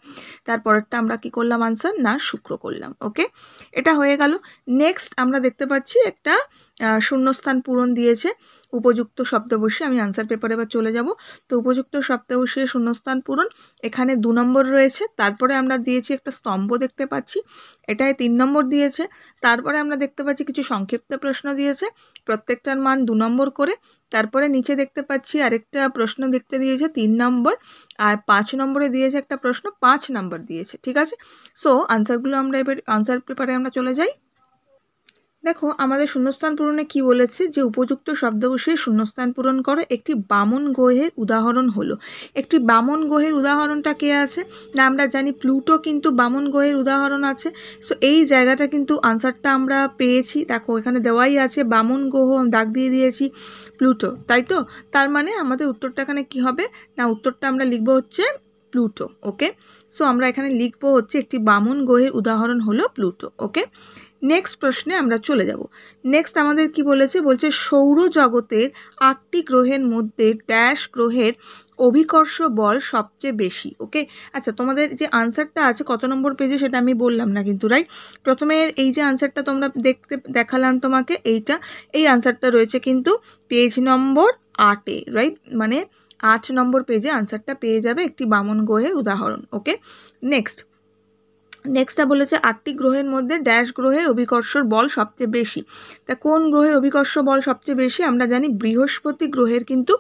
তারপরেরটা আমরা কি করলাম আনসার না শুক্র করলাম ওকে এটা হয়ে গেল নেক্সট আমরা দেখতে পাচ্ছি একটা শূন্যস্থান পূরণ দিয়েছে উপযুক্ত শব্দবসী আমি আনসার পেপারে এবার চলে যাব তো উপযুক্ত শব্দ বসিয়ে শূন্যস্থান পূরণ এখানে দু নম্বর রয়েছে তারপরে আমরা দিয়েছি একটা স্তম্ভ দেখতে পাচ্ছি এটায় তিন নম্বর দিয়েছে তারপরে আমরা দেখতে পাচ্ছি কিছু সংক্ষিপ্ত প্রশ্ন দিয়েছে প্রত্যেকটার মান দু নম্বর করে তারপরে নিচে দেখতে পাচ্ছি আরেকটা প্রশ্ন দেখতে দিয়েছে তিন নম্বর আর পাঁচ নম্বরে দিয়েছে একটা প্রশ্ন পাঁচ নম্বর দিয়েছে ঠিক আছে সো আনসারগুলো আমরা এবার আনসার পেপারে আমরা চলে যাই দেখো আমাদের শূন্যস্থান পূরণে কি বলেছে যে উপযুক্ত শব্দ বসিয়ে শূন্যস্থান পূরণ করো একটি বামন গ্রহের উদাহরণ হলো একটি বামন গ্রহের উদাহরণটা কে আছে না আমরা জানি প্লুটো কিন্তু বামন গ্রহের উদাহরণ আছে সো এই জায়গাটা কিন্তু আনসারটা আমরা পেয়েছি দেখো এখানে দেওয়াই আছে বামন গ্রহ দাগ দিয়ে দিয়েছি প্লুটো তাই তো তার মানে আমাদের উত্তরটা এখানে কি হবে না উত্তরটা আমরা লিখবো হচ্ছে প্লুটো ওকে সো আমরা এখানে লিখবো হচ্ছে একটি বামন গ্রহের উদাহরণ হলো প্লুটো ওকে নেক্সট প্রশ্নে আমরা চলে যাব নেক্সট আমাদের কি বলেছে বলছে সৌরজগতের আটটি গ্রহের মধ্যে ড্যাশ গ্রহের অভিকর্ষ বল সবচেয়ে বেশি ওকে আচ্ছা তোমাদের যে আনসারটা আছে কত নম্বর পেজে সেটা আমি বললাম না কিন্তু রাইট প্রথমে এই যে আনসারটা তোমরা দেখতে দেখালাম তোমাকে এইটা এই আনসারটা রয়েছে কিন্তু পেজ নম্বর আটে রাইট মানে আট নম্বর পেজে আনসারটা পেয়ে যাবে একটি বামন গ্রহের উদাহরণ ওকে নেক্সট নেক্সটটা বলেছে আটটি গ্রহের মধ্যে ড্যাশ গ্রহের অভিকর্ষর বল সবচেয়ে বেশি তা কোন গ্রহের অভিকর্ষ বল সবচেয়ে বেশি আমরা জানি বৃহস্পতি গ্রহের কিন্তু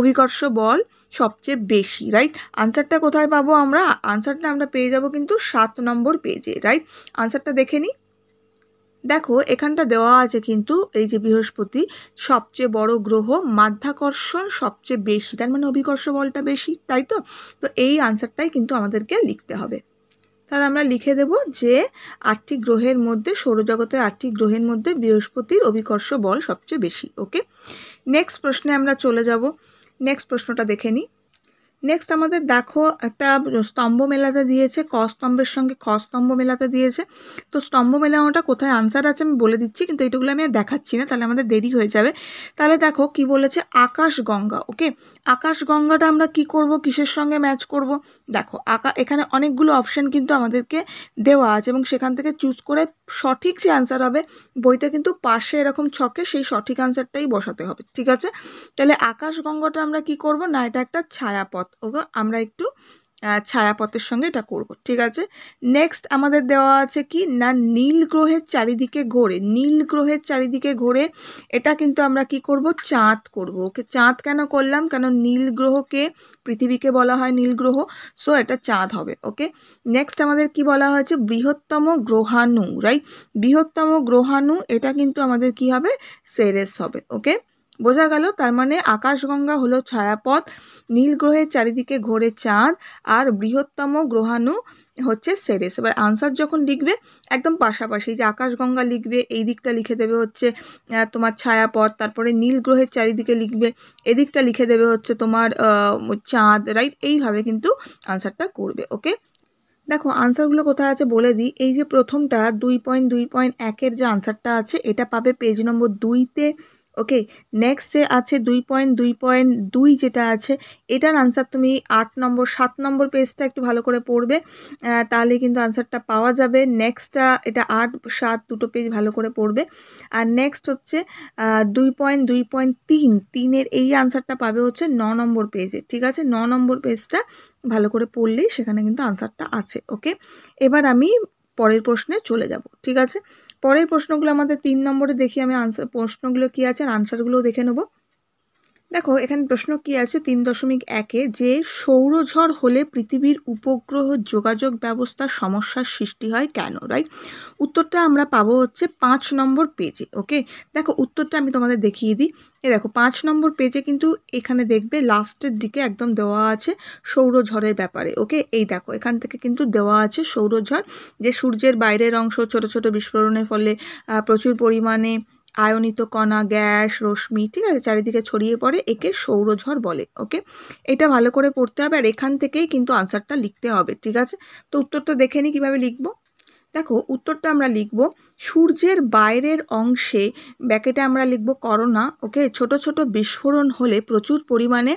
অভিকর্ষ বল সবচেয়ে বেশি রাইট আনসারটা কোথায় পাবো আমরা আনসারটা আমরা পেয়ে যাব কিন্তু সাত নম্বর পেজে রাইট আনসারটা দেখে নিই দেখো এখানটা দেওয়া আছে কিন্তু এই যে বৃহস্পতি সবচেয়ে বড় গ্রহ মাধ্যাকর্ষণ সবচেয়ে বেশি তার মানে অভিকর্ষ বলটা বেশি তাই তো তো এই আনসারটাই কিন্তু আমাদেরকে লিখতে হবে তাহলে আমরা লিখে দেব যে আটটি গ্রহের মধ্যে সৌরজগতের আটটি গ্রহের মধ্যে বৃহস্পতির অভিকর্ষ বল সবচেয়ে বেশি ওকে নেক্সট প্রশ্নে আমরা চলে যাব নেক্সট প্রশ্নটা দেখে নিই নেক্সট আমাদের দেখো একটা স্তম্ভ মেলাতে দিয়েছে ক স্তম্ভের সঙ্গে খ স্তম্ভ মেলাতে দিয়েছে তো স্তম্ভ মেলানোটা কোথায় আনসার আছে আমি বলে দিচ্ছি কিন্তু এইটুকুলো আমি আর দেখাচ্ছি না তাহলে আমাদের দেরি হয়ে যাবে তাহলে দেখো কি বলেছে আকাশ গঙ্গা ওকে আকাশ গঙ্গাটা আমরা কি করব কিসের সঙ্গে ম্যাচ করব দেখো আকা এখানে অনেকগুলো অপশান কিন্তু আমাদেরকে দেওয়া আছে এবং সেখান থেকে চুজ করে সঠিক যে অ্যান্সার হবে বইতে কিন্তু পাশে এরকম ছকে সেই সঠিক অ্যান্সারটাই বসাতে হবে ঠিক আছে তাহলে আকাশ গঙ্গাটা আমরা কি করব না এটা একটা ছায়াপথ ওকে আমরা একটু ছায়াপথের সঙ্গে এটা করব ঠিক আছে নেক্সট আমাদের দেওয়া আছে কি না নীল গ্রহের চারিদিকে ঘোরে নীল গ্রহের চারিদিকে ঘোরে এটা কিন্তু আমরা কি করব চাঁদ করব ওকে চাঁদ কেন করলাম কেন নীল গ্রহকে পৃথিবীকে বলা হয় নীল গ্রহ সো এটা চাঁদ হবে ওকে নেক্সট আমাদের কি বলা হয়েছে বৃহত্তম গ্রহাণু রাইট বৃহত্তম গ্রহাণু এটা কিন্তু আমাদের কি হবে সেরেস হবে ওকে বোঝা গেল তার মানে আকাশগঙ্গা হলো ছায়াপথ নীল গ্রহের চারিদিকে ঘোরে চাঁদ আর বৃহত্তম গ্রহাণু হচ্ছে সেরেস এবার আনসার যখন লিখবে একদম পাশাপাশি যে আকাশগঙ্গা লিখবে এই দিকটা লিখে দেবে হচ্ছে তোমার ছায়াপথ তারপরে নীল গ্রহের চারিদিকে লিখবে এদিকটা লিখে দেবে হচ্ছে তোমার চাঁদ রাইট এইভাবে কিন্তু আনসারটা করবে ওকে দেখো আনসারগুলো কোথায় আছে বলে দিই এই যে প্রথমটা দুই পয়েন্ট দুই পয়েন্ট একের যে আনসারটা আছে এটা পাবে পেজ নম্বর দুইতে ওকে নেক্সট যে আছে দুই পয়েন্ট দুই পয়েন্ট দুই যেটা আছে এটার আনসার তুমি আট নম্বর সাত নম্বর পেজটা একটু ভালো করে পড়বে তাহলে কিন্তু আনসারটা পাওয়া যাবে নেক্সটটা এটা আট সাত দুটো পেজ ভালো করে পড়বে আর নেক্সট হচ্ছে দুই পয়েন্ট দুই পয়েন্ট তিন তিনের এই আনসারটা পাবে হচ্ছে ন নম্বর পেজে ঠিক আছে ন নম্বর পেজটা ভালো করে পড়লেই সেখানে কিন্তু আনসারটা আছে ওকে এবার আমি পরের প্রশ্নে চলে যাব ঠিক আছে পরের প্রশ্নগুলো আমাদের তিন নম্বরে দেখি আমি আনসার প্রশ্নগুলো কী আছে আনসারগুলোও দেখে নেবো দেখো এখানে প্রশ্ন কি আছে তিন দশমিক একে যে সৌরঝড় হলে পৃথিবীর উপগ্রহ যোগাযোগ ব্যবস্থার সমস্যার সৃষ্টি হয় কেন রাইট উত্তরটা আমরা পাবো হচ্ছে পাঁচ নম্বর পেজে ওকে দেখো উত্তরটা আমি তোমাদের দেখিয়ে দিই এ দেখো পাঁচ নম্বর পেজে কিন্তু এখানে দেখবে লাস্টের দিকে একদম দেওয়া আছে সৌরঝড়ের ব্যাপারে ওকে এই দেখো এখান থেকে কিন্তু দেওয়া আছে সৌরঝড় যে সূর্যের বাইরের অংশ ছোট ছোট বিস্ফোরণের ফলে প্রচুর পরিমাণে আয়নিত কণা গ্যাস রশ্মি ঠিক আছে চারিদিকে ছড়িয়ে পড়ে একে সৌরঝড় বলে ওকে এটা ভালো করে পড়তে হবে আর এখান থেকেই কিন্তু আনসারটা লিখতে হবে ঠিক আছে তো উত্তরটা দেখে নিই কীভাবে লিখবো দেখো উত্তরটা আমরা লিখব সূর্যের বাইরের অংশে ব্যাকেটে আমরা লিখব করোনা ওকে ছোট ছোট বিস্ফোরণ হলে প্রচুর পরিমাণে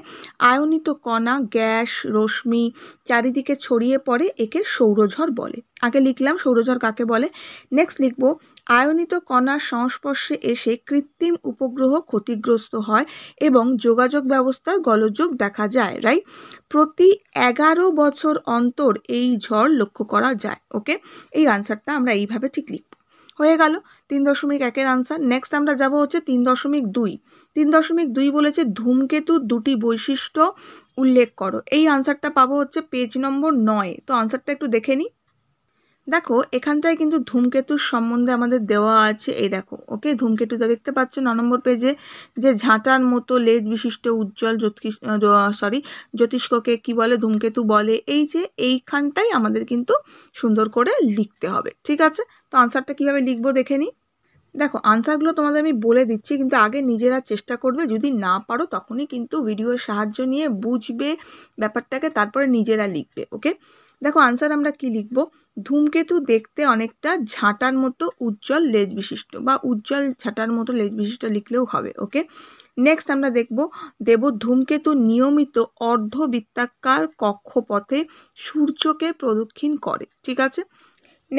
আয়নিত কণা গ্যাস রশ্মি চারিদিকে ছড়িয়ে পড়ে একে সৌরঝড় বলে আগে লিখলাম সৌরজর কাকে বলে নেক্সট লিখব আয়নিত কণার সংস্পর্শে এসে কৃত্রিম উপগ্রহ ক্ষতিগ্রস্ত হয় এবং যোগাযোগ ব্যবস্থায় গলযোগ দেখা যায় রাইট প্রতি এগারো বছর অন্তর এই ঝড় লক্ষ্য করা যায় ওকে এই আনসারটা আমরা এইভাবে ঠিক লিখব হয়ে গেল তিন দশমিক একের আনসার নেক্সট আমরা যাব হচ্ছে তিন দশমিক দুই তিন দশমিক দুই বলেছে ধূমকেতু দুটি বৈশিষ্ট্য উল্লেখ করো এই আনসারটা পাবো হচ্ছে পেজ নম্বর নয় তো আনসারটা একটু দেখে নিই দেখো এখানটায় কিন্তু ধূমকেতুর সম্বন্ধে আমাদের দেওয়া আছে এই দেখো ওকে ধূমকেতুটা দেখতে পাচ্ছ ন নম্বর পেজে যে ঝাঁটার মতো লেজ বিশিষ্ট উজ্জ্বল জ্যোতিষ সরি জ্যোতিষ্ককে কি বলে ধূমকেতু বলে এই যে এইখানটাই আমাদের কিন্তু সুন্দর করে লিখতে হবে ঠিক আছে তো আনসারটা কিভাবে লিখবো দেখে নিই দেখো আনসারগুলো তোমাদের আমি বলে দিচ্ছি কিন্তু আগে নিজেরা চেষ্টা করবে যদি না পারো তখনই কিন্তু ভিডিওর সাহায্য নিয়ে বুঝবে ব্যাপারটাকে তারপরে নিজেরা লিখবে ওকে দেখো আনসার আমরা কি লিখব ধূমকেতু দেখতে অনেকটা ঝাঁটার মতো উজ্জ্বল লেজ বিশিষ্ট বা উজ্জ্বল ঝাঁটার মতো লেজ বিশিষ্ট লিখলেও হবে ওকে নেক্সট আমরা দেখব দেব ধূমকেতু নিয়মিত অর্ধবৃত্তাকার কক্ষপথে সূর্যকে প্রদক্ষিণ করে ঠিক আছে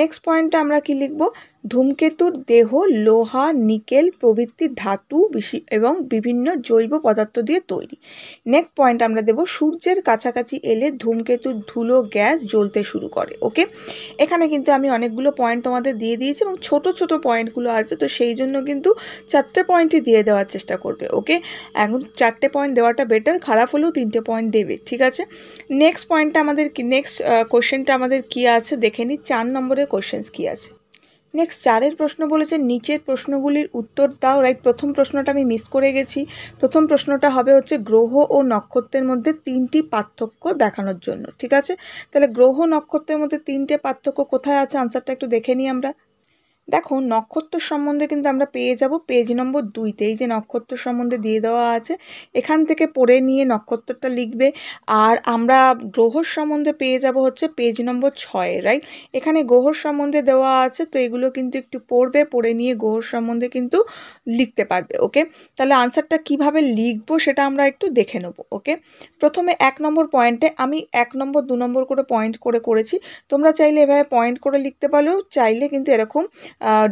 নেক্সট পয়েন্টটা আমরা কি লিখব ধূমকেতুর দেহ লোহা নিকেল প্রভৃতি ধাতু এবং বিভিন্ন জৈব পদার্থ দিয়ে তৈরি নেক্সট পয়েন্ট আমরা দেব সূর্যের কাছাকাছি এলে ধূমকেতুর ধুলো গ্যাস জ্বলতে শুরু করে ওকে এখানে কিন্তু আমি অনেকগুলো পয়েন্ট তোমাদের দিয়ে দিয়েছি এবং ছোট ছোট পয়েন্টগুলো আছে তো সেই জন্য কিন্তু চারটে পয়েন্টই দিয়ে দেওয়ার চেষ্টা করবে ওকে এখন চারটে পয়েন্ট দেওয়াটা বেটার খারাপ হলেও তিনটে পয়েন্ট দেবে ঠিক আছে নেক্সট পয়েন্টটা আমাদের নেক্সট কোশ্চেনটা আমাদের কি আছে দেখে নিই চার নম্বরের কোশ্চেন্স কী আছে নেক্সট চারের প্রশ্ন বলেছে নিচের প্রশ্নগুলির উত্তর দাও রাইট প্রথম প্রশ্নটা আমি মিস করে গেছি প্রথম প্রশ্নটা হবে হচ্ছে গ্রহ ও নক্ষত্রের মধ্যে তিনটি পার্থক্য দেখানোর জন্য ঠিক আছে তাহলে গ্রহ নক্ষত্রের মধ্যে তিনটে পার্থক্য কোথায় আছে আনসারটা একটু দেখে নিই আমরা দেখো নক্ষত্র সম্বন্ধে কিন্তু আমরা পেয়ে যাব পেজ নম্বর দুইতে এই যে নক্ষত্র সম্বন্ধে দিয়ে দেওয়া আছে এখান থেকে পড়ে নিয়ে নক্ষত্রটা লিখবে আর আমরা গ্রহ সম্বন্ধে পেয়ে যাব হচ্ছে পেজ নম্বর ছয় রাইট এখানে গ্রহর সম্বন্ধে দেওয়া আছে তো এগুলো কিন্তু একটু পড়বে পড়ে নিয়ে গ্রহর সম্বন্ধে কিন্তু লিখতে পারবে ওকে তাহলে আনসারটা কিভাবে লিখবো সেটা আমরা একটু দেখে নেবো ওকে প্রথমে এক নম্বর পয়েন্টে আমি এক নম্বর দু নম্বর করে পয়েন্ট করে করেছি তোমরা চাইলে এভাবে পয়েন্ট করে লিখতে পারলেও চাইলে কিন্তু এরকম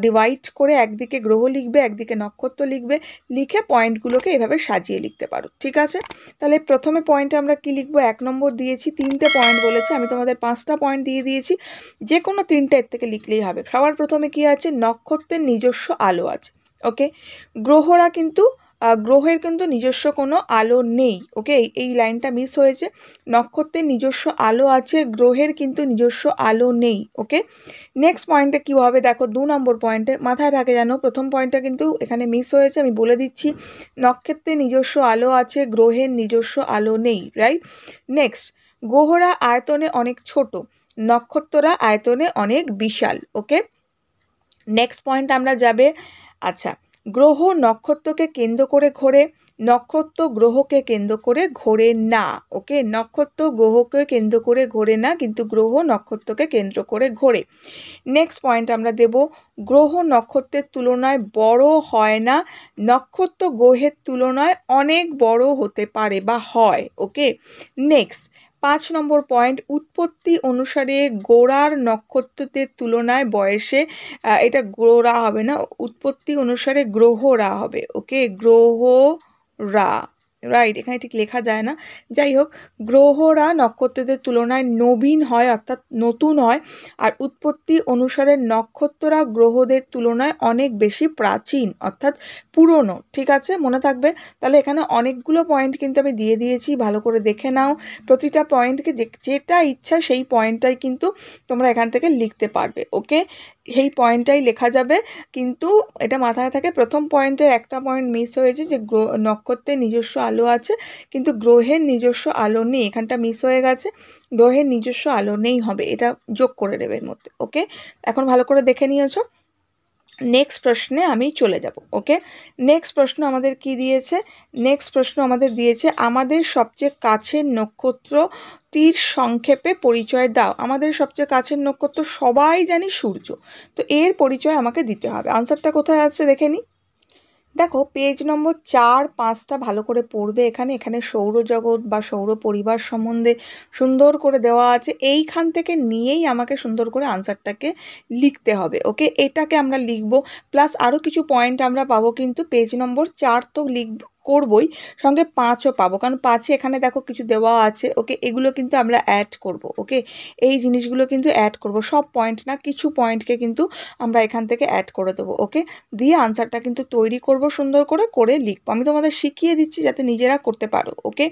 ডিভাইড করে একদিকে গ্রহ লিখবে একদিকে নক্ষত্র লিখবে লিখে পয়েন্টগুলোকে এভাবে সাজিয়ে লিখতে পারো ঠিক আছে তাহলে প্রথমে পয়েন্টে আমরা কি লিখবো এক নম্বর দিয়েছি তিনটে পয়েন্ট বলেছে আমি তোমাদের পাঁচটা পয়েন্ট দিয়ে দিয়েছি যে কোনো তিনটে এর থেকে লিখলেই হবে সবার প্রথমে কি আছে নক্ষত্রের নিজস্ব আলো আছে ওকে গ্রহরা কিন্তু গ্রহের কিন্তু নিজস্ব কোনো আলো নেই ওকে এই লাইনটা মিস হয়েছে নক্ষত্রের নিজস্ব আলো আছে গ্রহের কিন্তু নিজস্ব আলো নেই ওকে নেক্সট পয়েন্টটা কী হবে দেখো দু নম্বর পয়েন্টে মাথায় থাকে জানো প্রথম পয়েন্টটা কিন্তু এখানে মিস হয়েছে আমি বলে দিচ্ছি নক্ষত্রের নিজস্ব আলো আছে গ্রহের নিজস্ব আলো নেই রাইট নেক্সট গ্রহরা আয়তনে অনেক ছোট নক্ষত্ররা আয়তনে অনেক বিশাল ওকে নেক্সট পয়েন্ট আমরা যাবে আচ্ছা গ্রহ নক্ষত্রকে কেন্দ্র করে ঘোরে নক্ষত্র গ্রহকে কেন্দ্র করে ঘোরে না ওকে নক্ষত্র গ্রহকে কেন্দ্র করে ঘোরে না কিন্তু গ্রহ নক্ষত্রকে কেন্দ্র করে ঘোরে নেক্সট পয়েন্ট আমরা দেব গ্রহ নক্ষত্রের তুলনায় বড় হয় না নক্ষত্র গ্রহের তুলনায় অনেক বড় হতে পারে বা হয় ওকে নেক্সট পাঁচ নম্বর পয়েন্ট উৎপত্তি অনুসারে গোড়ার নক্ষত্রদের তুলনায় বয়সে এটা গ্রোরা হবে না উৎপত্তি অনুসারে গ্রহরা হবে ওকে গ্রহরা রাইট এখানে ঠিক লেখা যায় না যাই হোক গ্রহরা নক্ষত্রদের তুলনায় নবীন হয় অর্থাৎ নতুন হয় আর উৎপত্তি অনুসারে নক্ষত্ররা গ্রহদের তুলনায় অনেক বেশি প্রাচীন অর্থাৎ পুরনো ঠিক আছে মনে থাকবে তাহলে এখানে অনেকগুলো পয়েন্ট কিন্তু আমি দিয়ে দিয়েছি ভালো করে দেখে নাও প্রতিটা পয়েন্টকে যেটা ইচ্ছা সেই পয়েন্টটাই কিন্তু তোমরা এখান থেকে লিখতে পারবে ওকে সেই পয়েন্টটাই লেখা যাবে কিন্তু এটা মাথায় থাকে প্রথম পয়েন্টের একটা পয়েন্ট মিস হয়েছে যে গ্রহ নক্ষত্রের নিজস্ব আলো আছে কিন্তু গ্রহের নিজস্ব আলো নেই এখানটা মিস হয়ে গেছে গ্রহের নিজস্ব আলো নেই হবে এটা যোগ করে দেবে এর মধ্যে ওকে এখন ভালো করে দেখে নিয়েছো নেক্সট প্রশ্নে আমি চলে যাব ওকে নেক্সট প্রশ্ন আমাদের কি দিয়েছে নেক্সট প্রশ্ন আমাদের দিয়েছে আমাদের সবচেয়ে কাছের নক্ষত্রটির সংক্ষেপে পরিচয় দাও আমাদের সবচেয়ে কাছের নক্ষত্র সবাই জানি সূর্য তো এর পরিচয় আমাকে দিতে হবে আনসারটা কোথায় আছে দেখে নিই দেখো পেজ নম্বর চার পাঁচটা ভালো করে পড়বে এখানে এখানে সৌরজগৎ বা সৌর পরিবার সম্বন্ধে সুন্দর করে দেওয়া আছে এইখান থেকে নিয়েই আমাকে সুন্দর করে আনসারটাকে লিখতে হবে ওকে এটাকে আমরা লিখব প্লাস আরও কিছু পয়েন্ট আমরা পাবো কিন্তু পেজ নম্বর চার তো লিখব করবই সঙ্গে পাঁচও পাবো কারণ পাঁচে এখানে দেখো কিছু দেওয়া আছে ওকে এগুলো কিন্তু আমরা অ্যাড করব ওকে এই জিনিসগুলো কিন্তু অ্যাড করব সব পয়েন্ট না কিছু পয়েন্টকে কিন্তু আমরা এখান থেকে অ্যাড করে দেবো ওকে দিয়ে আনসারটা কিন্তু তৈরি করব সুন্দর করে করে লিখবো আমি তোমাদের শিখিয়ে দিচ্ছি যাতে নিজেরা করতে পারো ওকে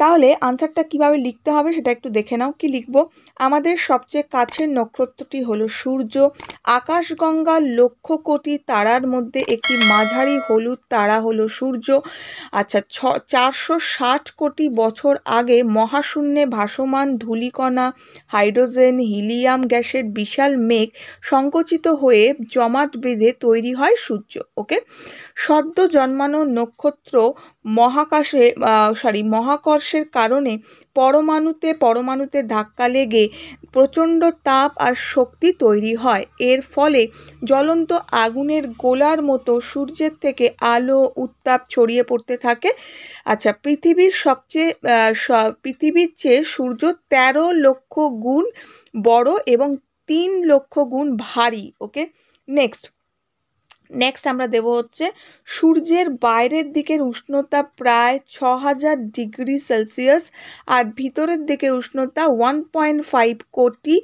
তাহলে আনসারটা কিভাবে লিখতে হবে সেটা একটু দেখে নাও কি লিখব আমাদের সবচেয়ে কাছের নক্ষত্রটি হলো সূর্য আকাশগঙ্গার লক্ষ কোটি তারার মধ্যে একটি মাঝারি হলুদ তারা হলো সূর্য আচ্ছা ছ চারশো ষাট কোটি বছর আগে মহাশূন্যে ভাসমান ধূলিকণা হাইড্রোজেন হিলিয়াম গ্যাসের বিশাল মেঘ সংকুচিত হয়ে জমাট বেঁধে তৈরি হয় সূর্য ওকে সদ্য জন্মানো নক্ষত্র মহাকাশে সরি মহাকর্ষের কারণে পরমাণুতে পরমাণুতে ধাক্কা লেগে প্রচণ্ড তাপ আর শক্তি তৈরি হয় এর ফলে জ্বলন্ত আগুনের গোলার মতো সূর্যের থেকে আলো উত্তাপ ছড়িয়ে পড়তে থাকে আচ্ছা পৃথিবীর সবচেয়ে পৃথিবীর চেয়ে সূর্য ১৩ লক্ষ গুণ বড় এবং তিন লক্ষ গুণ ভারী ওকে নেক্সট নেক্সট আমরা দেব হচ্ছে সূর্যের বাইরের দিকের উষ্ণতা প্রায় ছ হাজার ডিগ্রি সেলসিয়াস আর ভিতরের দিকে উষ্ণতা ওয়ান পয়েন্ট ফাইভ কোটি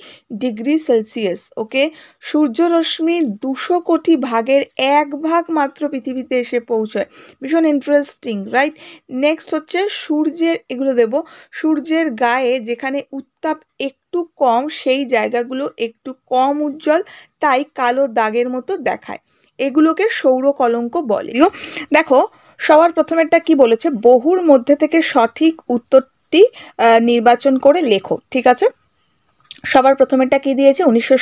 ডিগ্রি সেলসিয়াস ওকে সূর্যরশ্মির দুশো কোটি ভাগের এক ভাগ মাত্র পৃথিবীতে এসে পৌঁছয় ভীষণ ইন্টারেস্টিং রাইট নেক্সট হচ্ছে সূর্যের এগুলো দেব সূর্যের গায়ে যেখানে উত্তাপ একটু কম সেই জায়গাগুলো একটু কম উজ্জ্বল তাই কালো দাগের মতো দেখায় এগুলোকে সৌর কলঙ্ক বলে দেখো সবার প্রথমেরটা কি বলেছে বহুর মধ্যে থেকে সঠিক উত্তরটি নির্বাচন করে লেখো ঠিক আছে সবার প্রথমেরটা কি দিয়েছে উনিশশো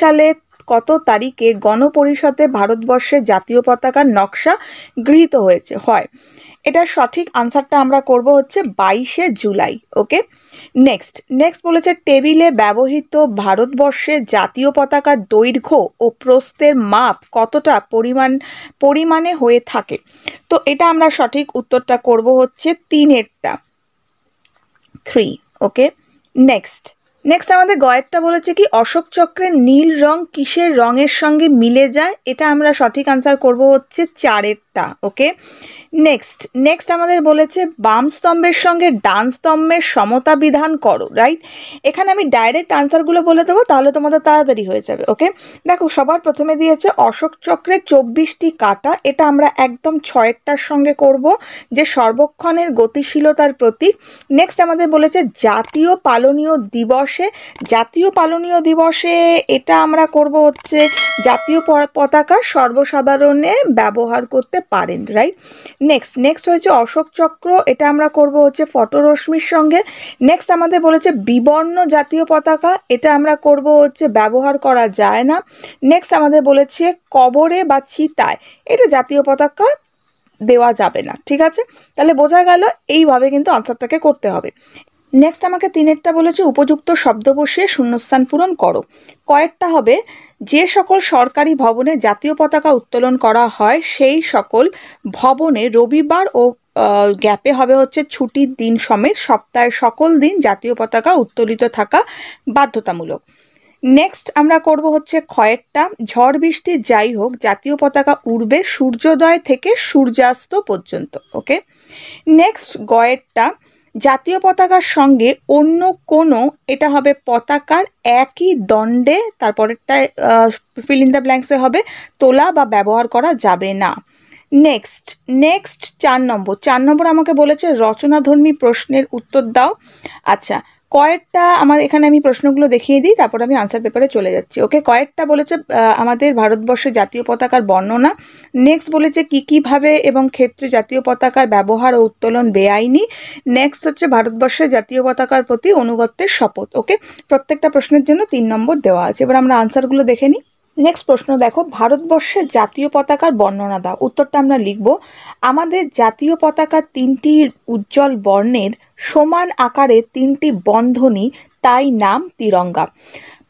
সালে কত তারিখে গণপরিষদে ভারতবর্ষে জাতীয় পতাকার নকশা গৃহীত হয়েছে হয় এটার সঠিক আনসারটা আমরা করব হচ্ছে বাইশে জুলাই ওকে নেক্সট নেক্সট বলেছে টেবিলে ব্যবহৃত ভারতবর্ষে জাতীয় পতাকার দৈর্ঘ্য ও প্রস্থের মাপ কতটা পরিমাণ পরিমাণে হয়ে থাকে তো এটা আমরা সঠিক উত্তরটা করব হচ্ছে তিনেরটা থ্রি ওকে নেক্সট নেক্সট আমাদের গয়েরটা বলেছে কি অশোক চক্রের নীল রং কিসের রঙের সঙ্গে মিলে যায় এটা আমরা সঠিক আনসার করব হচ্ছে চারেরটা ওকে নেক্সট নেক্সট আমাদের বলেছে বাম স্তম্ভের সঙ্গে ডান স্তম্ভের সমতা বিধান করো রাইট এখানে আমি ডাইরেক্ট আনসারগুলো বলে দেবো তাহলে তোমাদের তাড়াতাড়ি হয়ে যাবে ওকে দেখো সবার প্রথমে দিয়েছে অশোক চক্রে চব্বিশটি কাটা এটা আমরা একদম ছয়েরটার সঙ্গে করব যে সর্বক্ষণের গতিশীলতার প্রতীক নেক্সট আমাদের বলেছে জাতীয় পালনীয় দিবসে জাতীয় পালনীয় দিবসে এটা আমরা করব হচ্ছে জাতীয় পতাকা সর্বসাধারণে ব্যবহার করতে পারেন রাইট নেক্সট নেক্সট হয়েছে অশোক চক্র এটা আমরা করব হচ্ছে ফটোরশ্মির সঙ্গে নেক্সট আমাদের বলেছে বিবর্ণ জাতীয় পতাকা এটা আমরা করব হচ্ছে ব্যবহার করা যায় না নেক্সট আমাদের বলেছে কবরে বা চিতায় এটা জাতীয় পতাকা দেওয়া যাবে না ঠিক আছে তাহলে বোঝা গেল এইভাবে কিন্তু আনসারটাকে করতে হবে নেক্সট আমাকে তিনেরটা বলেছে উপযুক্ত শব্দ বসিয়ে শূন্যস্থান পূরণ করো কয়েকটা হবে যে সকল সরকারি ভবনে জাতীয় পতাকা উত্তোলন করা হয় সেই সকল ভবনে রবিবার ও গ্যাপে হবে হচ্ছে ছুটির দিন সমেত সপ্তাহের সকল দিন জাতীয় পতাকা উত্তোলিত থাকা বাধ্যতামূলক নেক্সট আমরা করব হচ্ছে ক্ষয়েরটা ঝড় বৃষ্টি যাই হোক জাতীয় পতাকা উড়বে সূর্যোদয় থেকে সূর্যাস্ত পর্যন্ত ওকে নেক্সট গয়েরটা জাতীয় পতাকার সঙ্গে অন্য কোনো এটা হবে পতাকার একই দণ্ডে তারপরেরটা ফিল ইন দ্য ব্ল্যাঙ্কসে হবে তোলা বা ব্যবহার করা যাবে না নেক্সট নেক্সট চার নম্বর চার নম্বর আমাকে বলেছে রচনাধর্মী প্রশ্নের উত্তর দাও আচ্ছা কয়েকটা আমার এখানে আমি প্রশ্নগুলো দেখিয়ে দিই তারপর আমি আনসার পেপারে চলে যাচ্ছি ওকে কয়েকটা বলেছে আমাদের ভারতবর্ষের জাতীয় পতাকার বর্ণনা নেক্সট বলেছে কী কীভাবে এবং ক্ষেত্রে জাতীয় পতাকার ব্যবহার ও উত্তোলন বেআইনি নেক্সট হচ্ছে ভারতবর্ষের জাতীয় পতাকার প্রতি অনুগত্যের শপথ ওকে প্রত্যেকটা প্রশ্নের জন্য তিন নম্বর দেওয়া আছে এবার আমরা আনসারগুলো দেখে নিই নেক্সট প্রশ্ন দেখো ভারতবর্ষের জাতীয় পতাকার বর্ণনা দাও উত্তরটা আমরা লিখব আমাদের জাতীয় পতাকার তিনটি উজ্জ্বল বর্ণের সমান আকারে তিনটি বন্ধনী তাই নাম তিরঙ্গা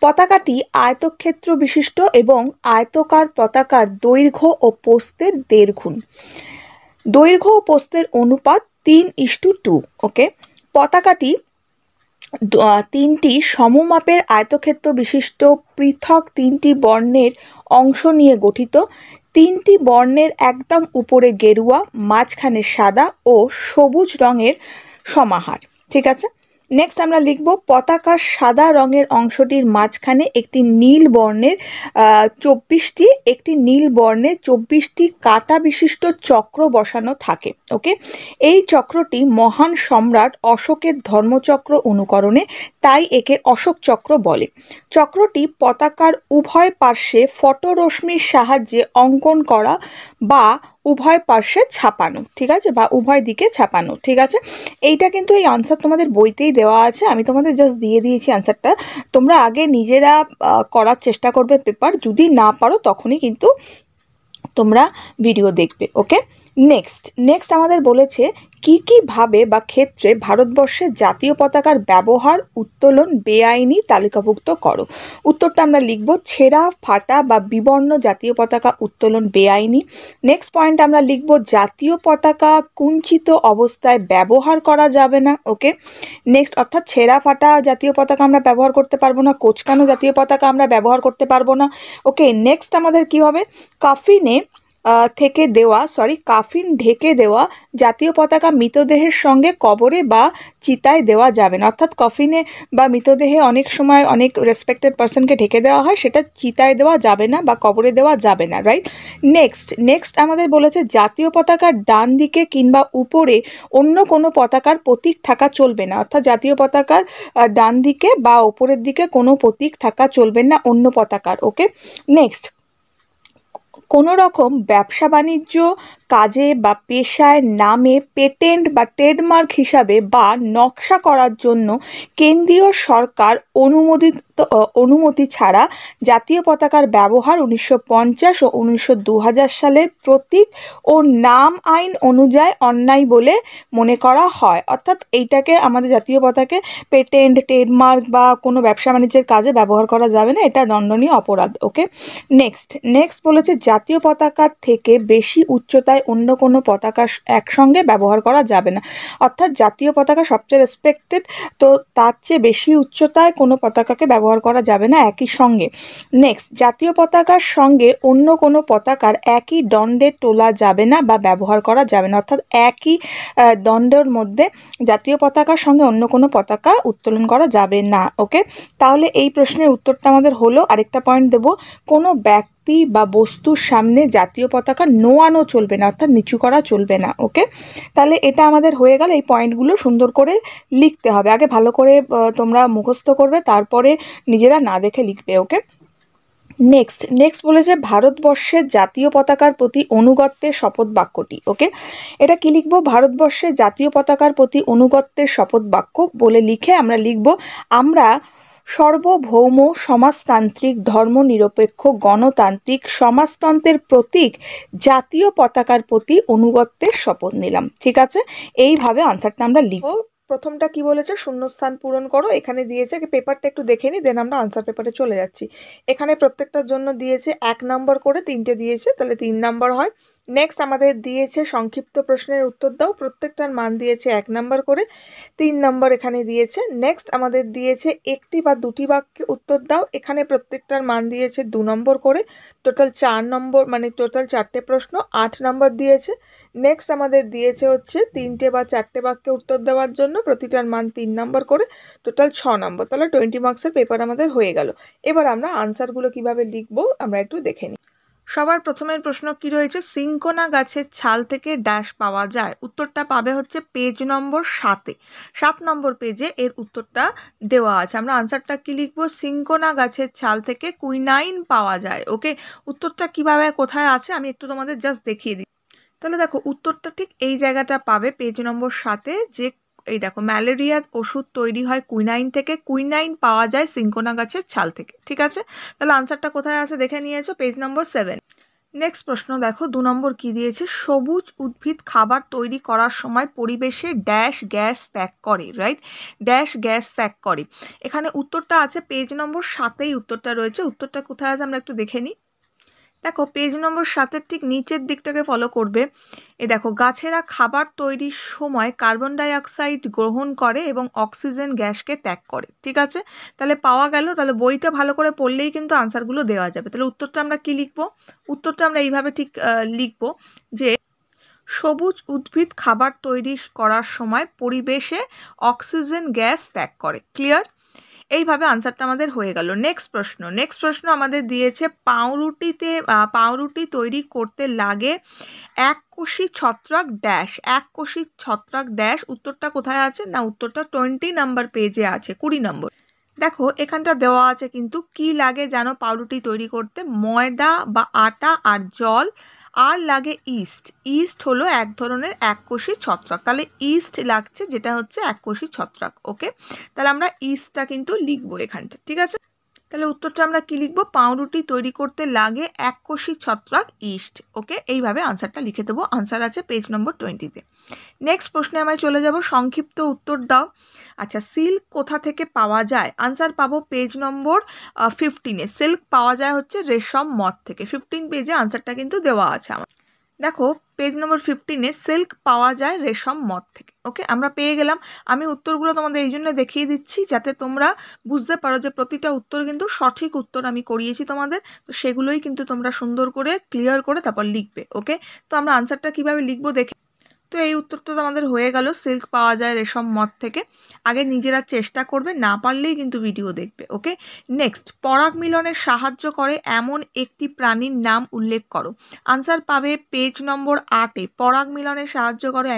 পতাকাটি আয়তক্ষেত্র বিশিষ্ট এবং আয়তকার পতাকার দৈর্ঘ্য ও পোস্তের দেড়ঘুণ দৈর্ঘ্য ও পোস্তের অনুপাত তিন ইস্টু টু ওকে পতাকাটি তিনটি সমমাপের আয়তক্ষেত্র বিশিষ্ট পৃথক তিনটি বর্ণের অংশ নিয়ে গঠিত তিনটি বর্ণের একদম উপরে গেরুয়া মাঝখানে সাদা ও সবুজ রঙের সমাহার ঠিক আছে নেক্সট আমরা লিখব পতাকার সাদা রঙের অংশটির মাঝখানে একটি নীল বর্ণের চব্বিশটি একটি নীল বর্ণের চব্বিশটি কাটা বিশিষ্ট চক্র বসানো থাকে ওকে এই চক্রটি মহান সম্রাট অশোকের ধর্মচক্র অনুকরণে তাই একে অশোক চক্র বলে চক্রটি পতাকার উভয় পার্শ্বে ফটোরশ্মির সাহায্যে অঙ্কন করা বা উভয় পার্শ্বে ছাপানো ঠিক আছে বা উভয় দিকে ছাপানো ঠিক আছে এইটা কিন্তু এই আনসার তোমাদের বইতেই দেওয়া আছে আমি তোমাদের জাস্ট দিয়ে দিয়েছি আনসারটা তোমরা আগে নিজেরা করার চেষ্টা করবে পেপার যদি না পারো তখনই কিন্তু তোমরা ভিডিও দেখবে ওকে নেক্সট নেক্সট আমাদের বলেছে কি ভাবে বা ক্ষেত্রে ভারতবর্ষে জাতীয় পতাকার ব্যবহার উত্তোলন বেআইনি তালিকাভুক্ত করো উত্তরটা আমরা লিখব ছেঁড়া ফাটা বা বিবর্ণ জাতীয় পতাকা উত্তোলন বেআইনি নেক্সট পয়েন্ট আমরা লিখব জাতীয় পতাকা কুঞ্চিত অবস্থায় ব্যবহার করা যাবে না ওকে নেক্সট অর্থাৎ ছেঁড়া ফাটা জাতীয় পতাকা আমরা ব্যবহার করতে পারবো না কোচকানো জাতীয় পতাকা আমরা ব্যবহার করতে পারবো না ওকে নেক্সট আমাদের কি হবে কাফিনে থেকে দেওয়া সরি কাফিন ঢেকে দেওয়া জাতীয় পতাকা মৃতদেহের সঙ্গে কবরে বা চিতায় দেওয়া যাবে না অর্থাৎ কফিনে বা মৃতদেহে অনেক সময় অনেক রেসপেক্টেড পার্সনকে ঢেকে দেওয়া হয় সেটা চিতায় দেওয়া যাবে না বা কবরে দেওয়া যাবে না রাইট নেক্সট নেক্সট আমাদের বলেছে জাতীয় পতাকার ডান দিকে কিংবা উপরে অন্য কোনো পতাকার প্রতীক থাকা চলবে না অর্থাৎ জাতীয় পতাকার ডান দিকে বা উপরের দিকে কোনো প্রতীক থাকা চলবে না অন্য পতাকার ওকে নেক্সট কোনো রকম ব্যবসা বাণিজ্য কাজে বা পেশায় নামে পেটেন্ট বা ট্রেডমার্ক হিসাবে বা নকশা করার জন্য কেন্দ্রীয় সরকার অনুমোদিত অনুমতি ছাড়া জাতীয় পতাকার ব্যবহার উনিশশো ও উনিশশো সালের প্রতীক ও নাম আইন অনুযায়ী অন্যায় বলে মনে করা হয় অর্থাৎ এইটাকে আমাদের জাতীয় পতাকে পেটেন্ট ট্রেডমার্ক বা কোনো ব্যবসা বাণিজ্যের কাজে ব্যবহার করা যাবে না এটা দণ্ডনীয় অপরাধ ওকে নেক্সট নেক্সট বলেছে জাতীয় পতাকার থেকে বেশি উচ্চতায় অন্য কোনো পতাকা একসঙ্গে ব্যবহার করা যাবে না অর্থাৎ জাতীয় পতাকা সবচেয়ে রেসপেক্টেড তো তার চেয়ে বেশি উচ্চতায় কোনো পতাকাকে ব্যবহার ব্যবহার করা যাবে না একই সঙ্গে নেক্সট জাতীয় পতাকার সঙ্গে অন্য কোনো পতাকার একই দণ্ডে তোলা যাবে না বা ব্যবহার করা যাবে না অর্থাৎ একই দণ্ডের মধ্যে জাতীয় পতাকার সঙ্গে অন্য কোনো পতাকা উত্তোলন করা যাবে না ওকে তাহলে এই প্রশ্নের উত্তরটা আমাদের হলো আরেকটা পয়েন্ট দেব কোনো ব্যক্তি ব্যক্তি বা বস্তুর সামনে জাতীয় পতাকা নোয়ানো চলবে না অর্থাৎ নিচু করা চলবে না ওকে তাহলে এটা আমাদের হয়ে গেল এই পয়েন্টগুলো সুন্দর করে লিখতে হবে আগে ভালো করে তোমরা মুখস্থ করবে তারপরে নিজেরা না দেখে লিখবে ওকে নেক্সট নেক্সট বলেছে ভারতবর্ষের জাতীয় পতাকার প্রতি অনুগত্যের শপথ বাক্যটি ওকে এটা কি লিখবো ভারতবর্ষের জাতীয় পতাকার প্রতি অনুগত্যের শপথ বাক্য বলে লিখে আমরা লিখবো আমরা সর্বভৌম সমাজতান্ত্রিক ধর্মনিরপেক্ষ গণতান্ত্রিক সমাজতন্ত্রের প্রতীক জাতীয় পতাকার প্রতি অনুগত্যের শপথ নিলাম ঠিক আছে এইভাবে আনসারটা আমরা লিখব প্রথমটা কি বলেছে শূন্যস্থান পূরণ করো এখানে দিয়েছে পেপারটা একটু দেখে নিই দেন আমরা আনসার পেপারে চলে যাচ্ছি এখানে প্রত্যেকটার জন্য দিয়েছে এক নম্বর করে তিনটে দিয়েছে তাহলে তিন নম্বর হয় নেক্সট আমাদের দিয়েছে সংক্ষিপ্ত প্রশ্নের উত্তর দাও প্রত্যেকটার মান দিয়েছে এক নাম্বার করে তিন নাম্বার এখানে দিয়েছে নেক্সট আমাদের দিয়েছে একটি বা দুটি বাক্যে উত্তর দাও এখানে প্রত্যেকটার মান দিয়েছে দু নম্বর করে টোটাল চার নম্বর মানে টোটাল চারটে প্রশ্ন আট নম্বর দিয়েছে নেক্সট আমাদের দিয়েছে হচ্ছে তিনটে বা চারটে বাক্যে উত্তর দেওয়ার জন্য প্রতিটার মান তিন নম্বর করে টোটাল ছ নম্বর তাহলে টোয়েন্টি মার্কসের পেপার আমাদের হয়ে গেল এবার আমরা আনসারগুলো কিভাবে লিখবো আমরা একটু দেখে নিই সবার প্রথমের প্রশ্ন কি রয়েছে সিঙ্কোনা গাছের ছাল থেকে ড্যাশ পাওয়া যায় উত্তরটা পাবে হচ্ছে পেজ নম্বর সাতে সাত নম্বর পেজে এর উত্তরটা দেওয়া আছে আমরা আনসারটা কি লিখবো সিঙ্কোনা গাছের ছাল থেকে কুইনাইন পাওয়া যায় ওকে উত্তরটা কিভাবে কোথায় আছে আমি একটু তোমাদের জাস্ট দেখিয়ে দিই তাহলে দেখো উত্তরটা ঠিক এই জায়গাটা পাবে পেজ নম্বর সাতে যে এই দেখো ম্যালেরিয়ার ওষুধ তৈরি হয় কুইনাইন থেকে কুইনাইন পাওয়া যায় সিঙ্কোনা গাছের ছাল থেকে ঠিক আছে তাহলে আনসারটা কোথায় আছে দেখে নিয়েছো পেজ নম্বর সেভেন নেক্সট প্রশ্ন দেখো দু নম্বর কি দিয়েছে সবুজ উদ্ভিদ খাবার তৈরি করার সময় পরিবেশে ড্যাশ গ্যাস ত্যাগ করে রাইট ড্যাশ গ্যাস ত্যাগ করে এখানে উত্তরটা আছে পেজ নম্বর সাতেই উত্তরটা রয়েছে উত্তরটা কোথায় আছে আমরা একটু দেখে নিই দেখো পেজ নম্বর সাতের ঠিক নিচের দিকটাকে ফলো করবে এ দেখো গাছেরা খাবার তৈরির সময় কার্বন ডাইঅক্সাইড গ্রহণ করে এবং অক্সিজেন গ্যাসকে ত্যাগ করে ঠিক আছে তাহলে পাওয়া গেল তাহলে বইটা ভালো করে পড়লেই কিন্তু আনসারগুলো দেওয়া যাবে তাহলে উত্তরটা আমরা কি লিখবো উত্তরটা আমরা এইভাবে ঠিক লিখবো যে সবুজ উদ্ভিদ খাবার তৈরি করার সময় পরিবেশে অক্সিজেন গ্যাস ত্যাগ করে ক্লিয়ার এইভাবে আনসারটা আমাদের হয়ে গেল নেক্সট প্রশ্ন নেক্সট প্রশ্ন আমাদের দিয়েছে পাউরুটিতে পাউরুটি তৈরি করতে লাগে এক কোষি ছত্রাক ড্যাশ এক কোষি ছত্রাক ড্যাশ উত্তরটা কোথায় আছে না উত্তরটা টোয়েন্টি নাম্বার পেজে আছে কুড়ি নম্বর দেখো এখানটা দেওয়া আছে কিন্তু কি লাগে জানো পাউরুটি তৈরি করতে ময়দা বা আটা আর জল আর লাগে ইস্ট ইস্ট হলো এক ধরনের এককোষী ছত্রাক তাহলে ইস্ট লাগছে যেটা হচ্ছে এককোষী ছত্রাক ওকে তাহলে আমরা ইস্টটা কিন্তু লিখবো এখানটা ঠিক আছে তাহলে উত্তরটা আমরা কী লিখবো পাউরুটি তৈরি করতে লাগে এক কোষি ছত্রাক ইস্ট ওকে এইভাবে আনসারটা লিখে দেবো আনসার আছে পেজ নম্বর টোয়েন্টিতে নেক্সট প্রশ্নে আমায় চলে যাব সংক্ষিপ্ত উত্তর দাও আচ্ছা সিল্ক কোথা থেকে পাওয়া যায় আনসার পাবো পেজ নম্বর ফিফটিনে সিল্ক পাওয়া যায় হচ্ছে রেশম মদ থেকে ফিফটিন পেজে আনসারটা কিন্তু দেওয়া আছে আমার দেখো পেজ নম্বর ফিফটিনে সিল্ক পাওয়া যায় রেশম মদ থেকে ওকে আমরা পেয়ে গেলাম আমি উত্তরগুলো তোমাদের এই জন্য দেখিয়ে দিচ্ছি যাতে তোমরা বুঝতে পারো যে প্রতিটা উত্তর কিন্তু সঠিক উত্তর আমি করিয়েছি তোমাদের তো সেগুলোই কিন্তু তোমরা সুন্দর করে ক্লিয়ার করে তারপর লিখবে ওকে তো আমরা আনসারটা কিভাবে লিখবো দেখে তো এই উত্তরটা তো আমাদের হয়ে গেল সিল্ক পাওয়া যায় রেশম মত থেকে আগে নিজেরা চেষ্টা করবে না পারলেই কিন্তু ভিডিও দেখবে ওকে নেক্সট পরাগ মিলনের সাহায্য করে এমন একটি প্রাণীর নাম উল্লেখ করো আনসার পাবে পেজ নম্বর আটে পরাগ মিলনে সাহায্য করে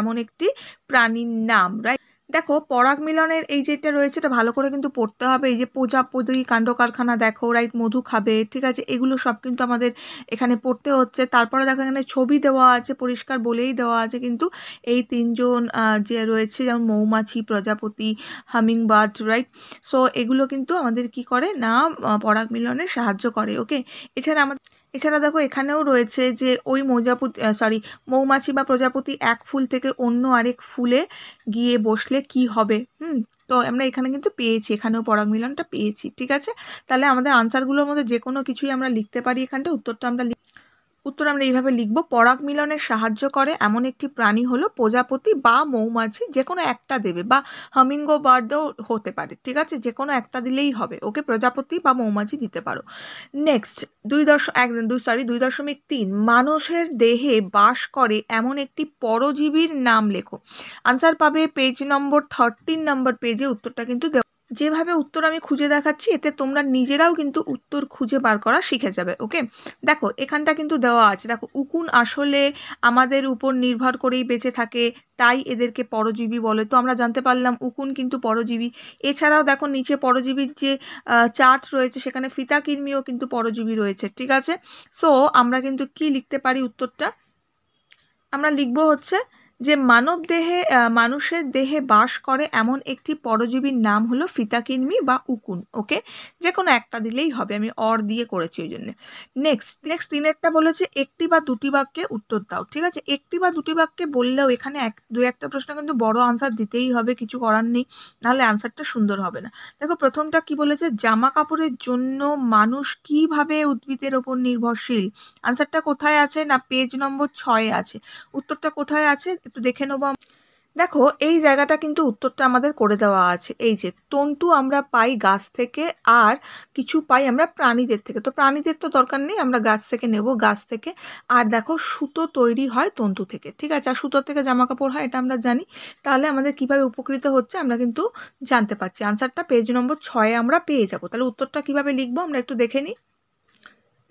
এমন একটি প্রাণীর নাম রাইট দেখো পরাগ মিলনের এই যেটা রয়েছে এটা ভালো করে কিন্তু পড়তে হবে এই যে পুজি কাণ্ড কারখানা দেখো রাইট মধু খাবে ঠিক আছে এগুলো সব কিন্তু আমাদের এখানে পড়তে হচ্ছে তারপরে দেখো এখানে ছবি দেওয়া আছে পরিষ্কার বলেই দেওয়া আছে কিন্তু এই তিনজন যে রয়েছে যেমন মৌমাছি প্রজাপতি হামিং বার্ড রাইট সো এগুলো কিন্তু আমাদের কি করে না পরাগ মিলনে সাহায্য করে ওকে এছাড়া আমাদের এছাড়া দেখো এখানেও রয়েছে যে ওই মৌজাপতি সরি মৌমাছি বা প্রজাপতি এক ফুল থেকে অন্য আরেক ফুলে গিয়ে বসলে কি হবে হুম তো আমরা এখানে কিন্তু পেয়েছি এখানেও পরাগ মিলনটা পেয়েছি ঠিক আছে তাহলে আমাদের আনসারগুলোর মধ্যে যে কোনো কিছুই আমরা লিখতে পারি এখানটা উত্তরটা আমরা উত্তর আমরা এইভাবে লিখব পরাগ মিলনের সাহায্য করে এমন একটি প্রাণী হলো প্রজাপতি বা মৌমাছি যে কোনো একটা দেবে বা হামিঙ্গো বার্ডও হতে পারে ঠিক আছে যে কোনো একটা দিলেই হবে ওকে প্রজাপতি বা মৌমাছি দিতে পারো নেক্সট দুই দশ এক দুই সরি দুই দশমিক তিন মানুষের দেহে বাস করে এমন একটি পরজীবীর নাম লেখো আনসার পাবে পেজ নম্বর থার্টিন নম্বর পেজে উত্তরটা কিন্তু যেভাবে উত্তর আমি খুঁজে দেখাচ্ছি এতে তোমরা নিজেরাও কিন্তু উত্তর খুঁজে বার করা শিখে যাবে ওকে দেখো এখানটা কিন্তু দেওয়া আছে দেখো উকুন আসলে আমাদের উপর নির্ভর করেই বেঁচে থাকে তাই এদেরকে পরজীবী বলে তো আমরা জানতে পারলাম উকুন কিন্তু পরজীবী এছাড়াও দেখো নিচে পরজীবীর যে চার্ট রয়েছে সেখানে ফিতা কির্মিও কিন্তু পরজীবী রয়েছে ঠিক আছে সো আমরা কিন্তু কি লিখতে পারি উত্তরটা আমরা লিখবো হচ্ছে যে মানব দেহে মানুষের দেহে বাস করে এমন একটি পরজীবীর নাম হলো ফিতাকিনমি বা উকুন ওকে যে কোনো একটা দিলেই হবে আমি অর দিয়ে করেছি ওই জন্য নেক্সট নেক্সট তিনেরটা বলেছে একটি বা দুটি বাক্যে উত্তর দাও ঠিক আছে একটি বা দুটি বাক্যে বললেও এখানে এক দু একটা প্রশ্ন কিন্তু বড় আনসার দিতেই হবে কিছু করার নেই নাহলে আনসারটা সুন্দর হবে না দেখো প্রথমটা কি বলেছে জামা কাপড়ের জন্য মানুষ কিভাবে উদ্ভিদের ওপর নির্ভরশীল আনসারটা কোথায় আছে না পেজ নম্বর ছয়ে আছে উত্তরটা কোথায় আছে একটু দেখে নেবো দেখো এই জায়গাটা কিন্তু উত্তরটা আমাদের করে দেওয়া আছে এই যে তন্তু আমরা পাই গাছ থেকে আর কিছু পাই আমরা প্রাণীদের থেকে তো প্রাণীদের তো দরকার নেই আমরা গাছ থেকে নেব গাছ থেকে আর দেখো সুতো তৈরি হয় তন্তু থেকে ঠিক আছে আর সুতো থেকে জামা কাপড় হয় এটা আমরা জানি তাহলে আমাদের কিভাবে উপকৃত হচ্ছে আমরা কিন্তু জানতে পারছি আনসারটা পেজ নম্বর ছয়ে আমরা পেয়ে যাব তাহলে উত্তরটা কিভাবে লিখবো আমরা একটু দেখে নিই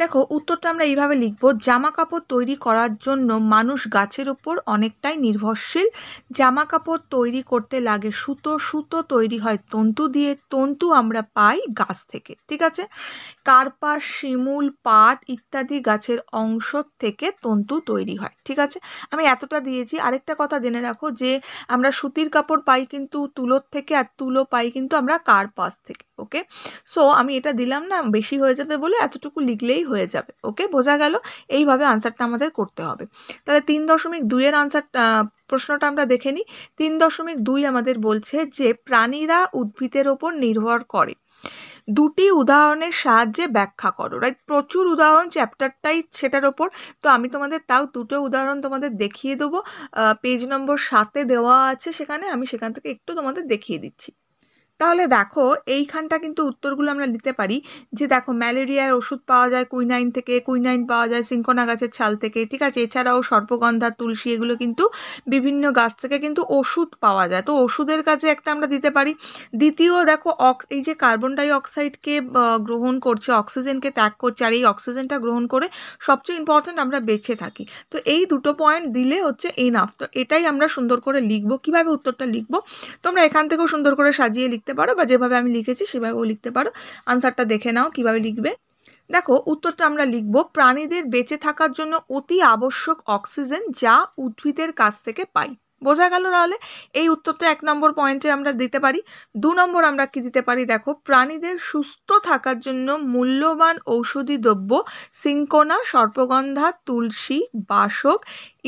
দেখো উত্তরটা আমরা এইভাবে লিখব জামা কাপড় তৈরি করার জন্য মানুষ গাছের উপর অনেকটাই নির্ভরশীল জামা কাপড় তৈরি করতে লাগে সুতো সুতো তৈরি হয় তন্তু দিয়ে তন্তু আমরা পাই গাছ থেকে ঠিক আছে কার্পা শিমুল পাট ইত্যাদি গাছের অংশ থেকে তন্তু তৈরি হয় ঠিক আছে আমি এতটা দিয়েছি আরেকটা কথা জেনে রাখো যে আমরা সুতির কাপড় পাই কিন্তু তুলোর থেকে আর তুলো পাই কিন্তু আমরা কার্পাস থেকে ওকে সো আমি এটা দিলাম না বেশি হয়ে যাবে বলে এতটুকু লিখলেই হয়ে যাবে ওকে বোঝা গেল এইভাবে আনসারটা আমাদের করতে হবে তাহলে তিন দশমিক দুইয়ের আনসার প্রশ্নটা আমরা দেখে নিই তিন দশমিক দুই আমাদের বলছে যে প্রাণীরা উদ্ভিদের ওপর নির্ভর করে দুটি উদাহরণের সাহায্যে ব্যাখ্যা করো রাইট প্রচুর উদাহরণ চ্যাপ্টারটাই সেটার ওপর তো আমি তোমাদের তাও দুটো উদাহরণ তোমাদের দেখিয়ে দেবো পেজ নম্বর সাতে দেওয়া আছে সেখানে আমি সেখান থেকে একটু তোমাদের দেখিয়ে দিচ্ছি তাহলে দেখো এইখানটা কিন্তু উত্তরগুলো আমরা নিতে পারি যে দেখো ম্যালেরিয়ার ওষুধ পাওয়া যায় কুইনাইন থেকে কুইনাইন পাওয়া যায় সিঙ্কোনা গাছের ছাল থেকে ঠিক আছে এছাড়াও সর্পগন্ধা তুলসী এগুলো কিন্তু বিভিন্ন গাছ থেকে কিন্তু ওষুধ পাওয়া যায় তো ওষুধের কাজে একটা আমরা দিতে পারি দ্বিতীয় দেখো এই যে কার্বন ডাইঅক্সাইডকে গ্রহণ করছে অক্সিজেনকে ত্যাগ করছে আর এই অক্সিজেনটা গ্রহণ করে সবচেয়ে ইম্পর্ট্যান্ট আমরা বেঁচে থাকি তো এই দুটো পয়েন্ট দিলে হচ্ছে এনাফ তো এটাই আমরা সুন্দর করে লিখবো কিভাবে উত্তরটা লিখবো তোমরা এখান থেকেও সুন্দর করে সাজিয়ে লিখতে লিখতে পারো বা যেভাবে আমি লিখেছি সেভাবেও লিখতে পারো আনসারটা দেখে নাও কিভাবে লিখবে দেখো উত্তরটা আমরা লিখব প্রাণীদের বেঁচে থাকার জন্য অতি আবশ্যক অক্সিজেন যা উদ্ভিদের কাছ থেকে পাই বোঝা গেল তাহলে এই উত্তরটা এক নম্বর পয়েন্টে আমরা দিতে পারি দু নম্বর আমরা কি দিতে পারি দেখো প্রাণীদের সুস্থ থাকার জন্য মূল্যবান ঔষধি দ্রব্য সিঙ্কোনা সর্পগন্ধা তুলসী বাসক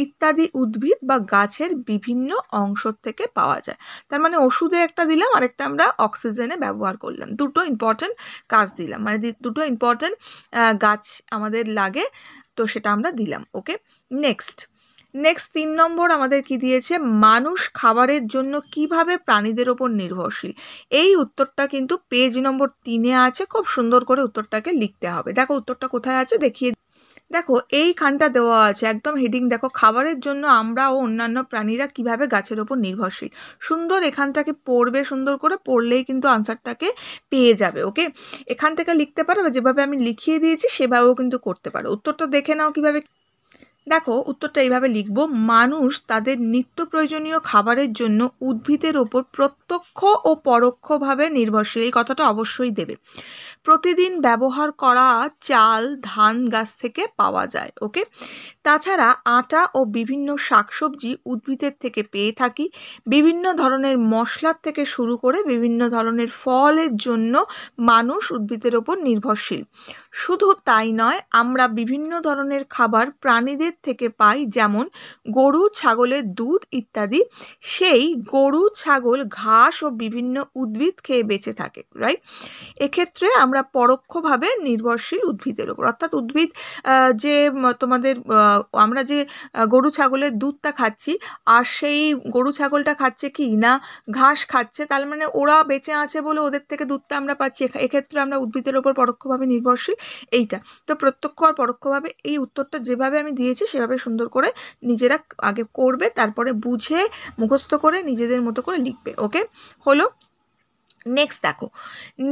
ইত্যাদি উদ্ভিদ বা গাছের বিভিন্ন অংশ থেকে পাওয়া যায় তার মানে ওষুধে একটা দিলাম আরেকটা আমরা অক্সিজেনে ব্যবহার করলাম দুটো ইম্পর্টেন্ট কাজ দিলাম মানে দুটো ইম্পর্টেন্ট গাছ আমাদের লাগে তো সেটা আমরা দিলাম ওকে নেক্সট নেক্সট তিন নম্বর আমাদের কি দিয়েছে মানুষ খাবারের জন্য কিভাবে প্রাণীদের ওপর নির্ভরশীল এই উত্তরটা কিন্তু পেজ নম্বর তিনে আছে খুব সুন্দর করে উত্তরটাকে লিখতে হবে দেখো উত্তরটা কোথায় আছে দেখিয়ে দেখো এই খানটা দেওয়া আছে একদম হেডিং দেখো খাবারের জন্য আমরা ও অন্যান্য প্রাণীরা কিভাবে গাছের ওপর নির্ভরশীল সুন্দর এখানটাকে পড়বে সুন্দর করে পড়লেই কিন্তু আনসারটাকে পেয়ে যাবে ওকে এখান থেকে লিখতে পারো যেভাবে আমি লিখিয়ে দিয়েছি সেভাবেও কিন্তু করতে পারো উত্তরটা দেখে নাও কিভাবে দেখো উত্তরটা এইভাবে লিখব মানুষ তাদের নিত্য প্রয়োজনীয় খাবারের জন্য উদ্ভিদের ওপর প্রত্যক্ষ ও পরোক্ষভাবে নির্ভরশীল এই কথাটা অবশ্যই দেবে প্রতিদিন ব্যবহার করা চাল ধান গাছ থেকে পাওয়া যায় ওকে তাছাড়া আটা ও বিভিন্ন শাকসবজি উদ্ভিদের থেকে পেয়ে থাকি বিভিন্ন ধরনের মশলার থেকে শুরু করে বিভিন্ন ধরনের ফলের জন্য মানুষ উদ্ভিদের ওপর নির্ভরশীল শুধু তাই নয় আমরা বিভিন্ন ধরনের খাবার প্রাণীদের থেকে পাই যেমন গরু ছাগলের দুধ ইত্যাদি সেই গরু ছাগল ঘাস ও বিভিন্ন উদ্ভিদ খেয়ে বেঁচে থাকে রাইট এক্ষেত্রে আমরা পরোক্ষভাবে নির্ভরশীল উদ্ভিদের ওপর অর্থাৎ উদ্ভিদ যে তোমাদের আমরা যে গরু ছাগলের দুধটা খাচ্ছি আর সেই গরু ছাগলটা খাচ্ছে কি না ঘাস খাচ্ছে তার মানে ওরা বেঁচে আছে বলে ওদের থেকে দুধটা আমরা পাচ্ছি এক্ষেত্রে আমরা উদ্ভিদের ওপর পরোক্ষভাবে নির্ভরশীল এইটা তো প্রত্যক্ষ আর পরোক্ষভাবে এই উত্তরটা যেভাবে আমি দিয়েছি সেভাবে সুন্দর করে নিজেরা আগে করবে তারপরে বুঝে মুখস্থ করে নিজেদের মতো করে লিখবে ওকে হলো নেক্সট দেখো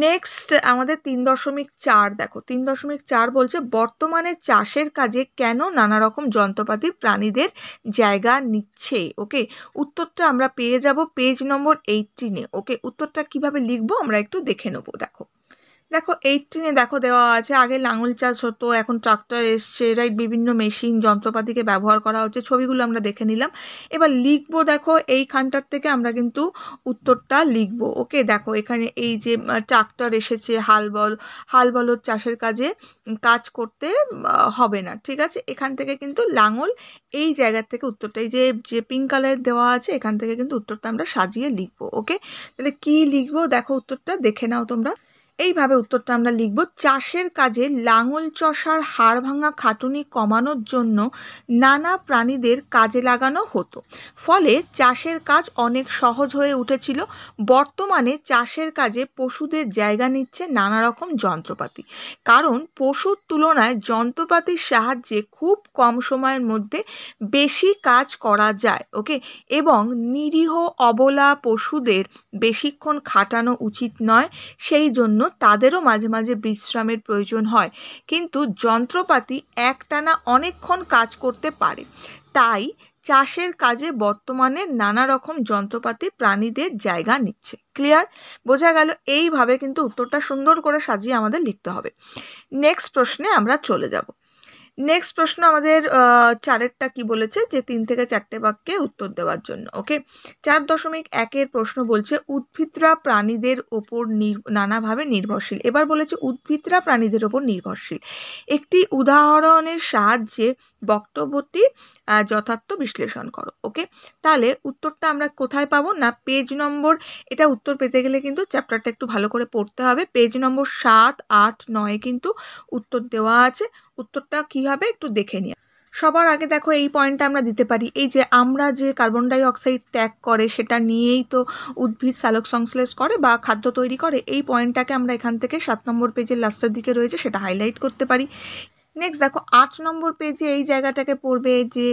নেক্সট আমাদের তিন দশমিক চার দেখো তিন দশমিক চার বলছে বর্তমানে চাষের কাজে কেন নানা রকম যন্ত্রপাতি প্রাণীদের জায়গা নিচ্ছে ওকে উত্তরটা আমরা পেয়ে যাব পেজ নম্বর এইটিনে ওকে উত্তরটা কিভাবে লিখবো আমরা একটু দেখে নেবো দেখো দেখো এইটিনে দেখো দেওয়া আছে আগে লাঙল চাষ হতো এখন ট্রাক্টর এসছে রাইট বিভিন্ন মেশিন যন্ত্রপাতিকে ব্যবহার করা হচ্ছে ছবিগুলো আমরা দেখে নিলাম এবার লিখবো দেখো এইখানটার থেকে আমরা কিন্তু উত্তরটা লিখবো ওকে দেখো এখানে এই যে ট্রাক্টর এসেছে হাল বল হাল বলদ চাষের কাজে কাজ করতে হবে না ঠিক আছে এখান থেকে কিন্তু লাঙল এই জায়গার থেকে উত্তরটা এই যে যে পিঙ্ক কালারের দেওয়া আছে এখান থেকে কিন্তু উত্তরটা আমরা সাজিয়ে লিখবো ওকে তাহলে কি লিখবো দেখো উত্তরটা দেখে নাও তোমরা এইভাবে উত্তরটা আমরা লিখব চাষের কাজে লাঙল চষার হাড় ভাঙা খাটুনি কমানোর জন্য নানা প্রাণীদের কাজে লাগানো হতো ফলে চাষের কাজ অনেক সহজ হয়ে উঠেছিল বর্তমানে চাষের কাজে পশুদের জায়গা নিচ্ছে নানা রকম যন্ত্রপাতি কারণ পশুর তুলনায় যন্ত্রপাতির সাহায্যে খুব কম সময়ের মধ্যে বেশি কাজ করা যায় ওকে এবং নিরীহ অবলা পশুদের বেশিক্ষণ খাটানো উচিত নয় সেই জন্য জন্য তাদেরও মাঝে মাঝে বিশ্রামের প্রয়োজন হয় কিন্তু যন্ত্রপাতি একটানা অনেকক্ষণ কাজ করতে পারে তাই চাষের কাজে বর্তমানে নানা রকম যন্ত্রপাতি প্রাণীদের জায়গা নিচ্ছে ক্লিয়ার বোঝা গেল এইভাবে কিন্তু উত্তরটা সুন্দর করে সাজিয়ে আমাদের লিখতে হবে নেক্সট প্রশ্নে আমরা চলে যাব নেক্সট প্রশ্ন আমাদের চারেরটা কি বলেছে যে তিন থেকে চারটে বাক্যে উত্তর দেওয়ার জন্য ওকে চার দশমিক একের প্রশ্ন বলছে উদ্ভিদরা প্রাণীদের ওপর নানাভাবে নির্ভরশীল এবার বলেছে উদ্ভিদরা প্রাণীদের ওপর নির্ভরশীল একটি উদাহরণের সাহায্যে বক্তব্যটি যথার্থ বিশ্লেষণ করো ওকে তাহলে উত্তরটা আমরা কোথায় পাবো না পেজ নম্বর এটা উত্তর পেতে গেলে কিন্তু চ্যাপ্টারটা একটু ভালো করে পড়তে হবে পেজ নম্বর সাত আট নয় কিন্তু উত্তর দেওয়া আছে উত্তরটা কী হবে একটু দেখে নিয়ে সবার আগে দেখো এই পয়েন্টটা আমরা দিতে পারি এই যে আমরা যে কার্বন ডাই অক্সাইড ত্যাগ করে সেটা নিয়েই তো উদ্ভিদ সালোক সংশ্লেষ করে বা খাদ্য তৈরি করে এই পয়েন্টটাকে আমরা এখান থেকে সাত নম্বর পেজের লাস্টের দিকে রয়েছে সেটা হাইলাইট করতে পারি নেক্সট দেখো আট নম্বর পেজে এই জায়গাটাকে পড়বে যে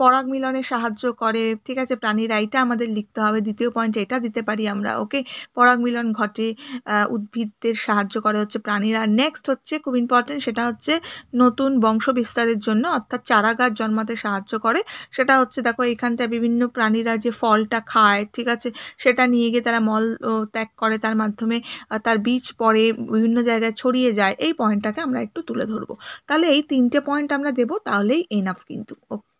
পরাগ মিলনে সাহায্য করে ঠিক আছে প্রাণীরা এটা আমাদের লিখতে হবে দ্বিতীয় পয়েন্ট এটা দিতে পারি আমরা ওকে পরাগ মিলন ঘটে উদ্ভিদদের সাহায্য করে হচ্ছে প্রাণীরা নেক্সট হচ্ছে খুব ইম্পর্টেন্ট সেটা হচ্ছে নতুন বংশ বিস্তারের জন্য অর্থাৎ চারা গাছ জন্মাতে সাহায্য করে সেটা হচ্ছে দেখো এখানটায় বিভিন্ন প্রাণীরা যে ফলটা খায় ঠিক আছে সেটা নিয়ে গিয়ে তারা মল ত্যাগ করে তার মাধ্যমে তার বীজ পরে বিভিন্ন জায়গায় ছড়িয়ে যায় এই পয়েন্টটাকে আমরা একটু তুলে ধরবো তাহলে তাহলে এই তিনটে পয়েন্ট আমরা দেব তাহলেই এনাফ কিন্তু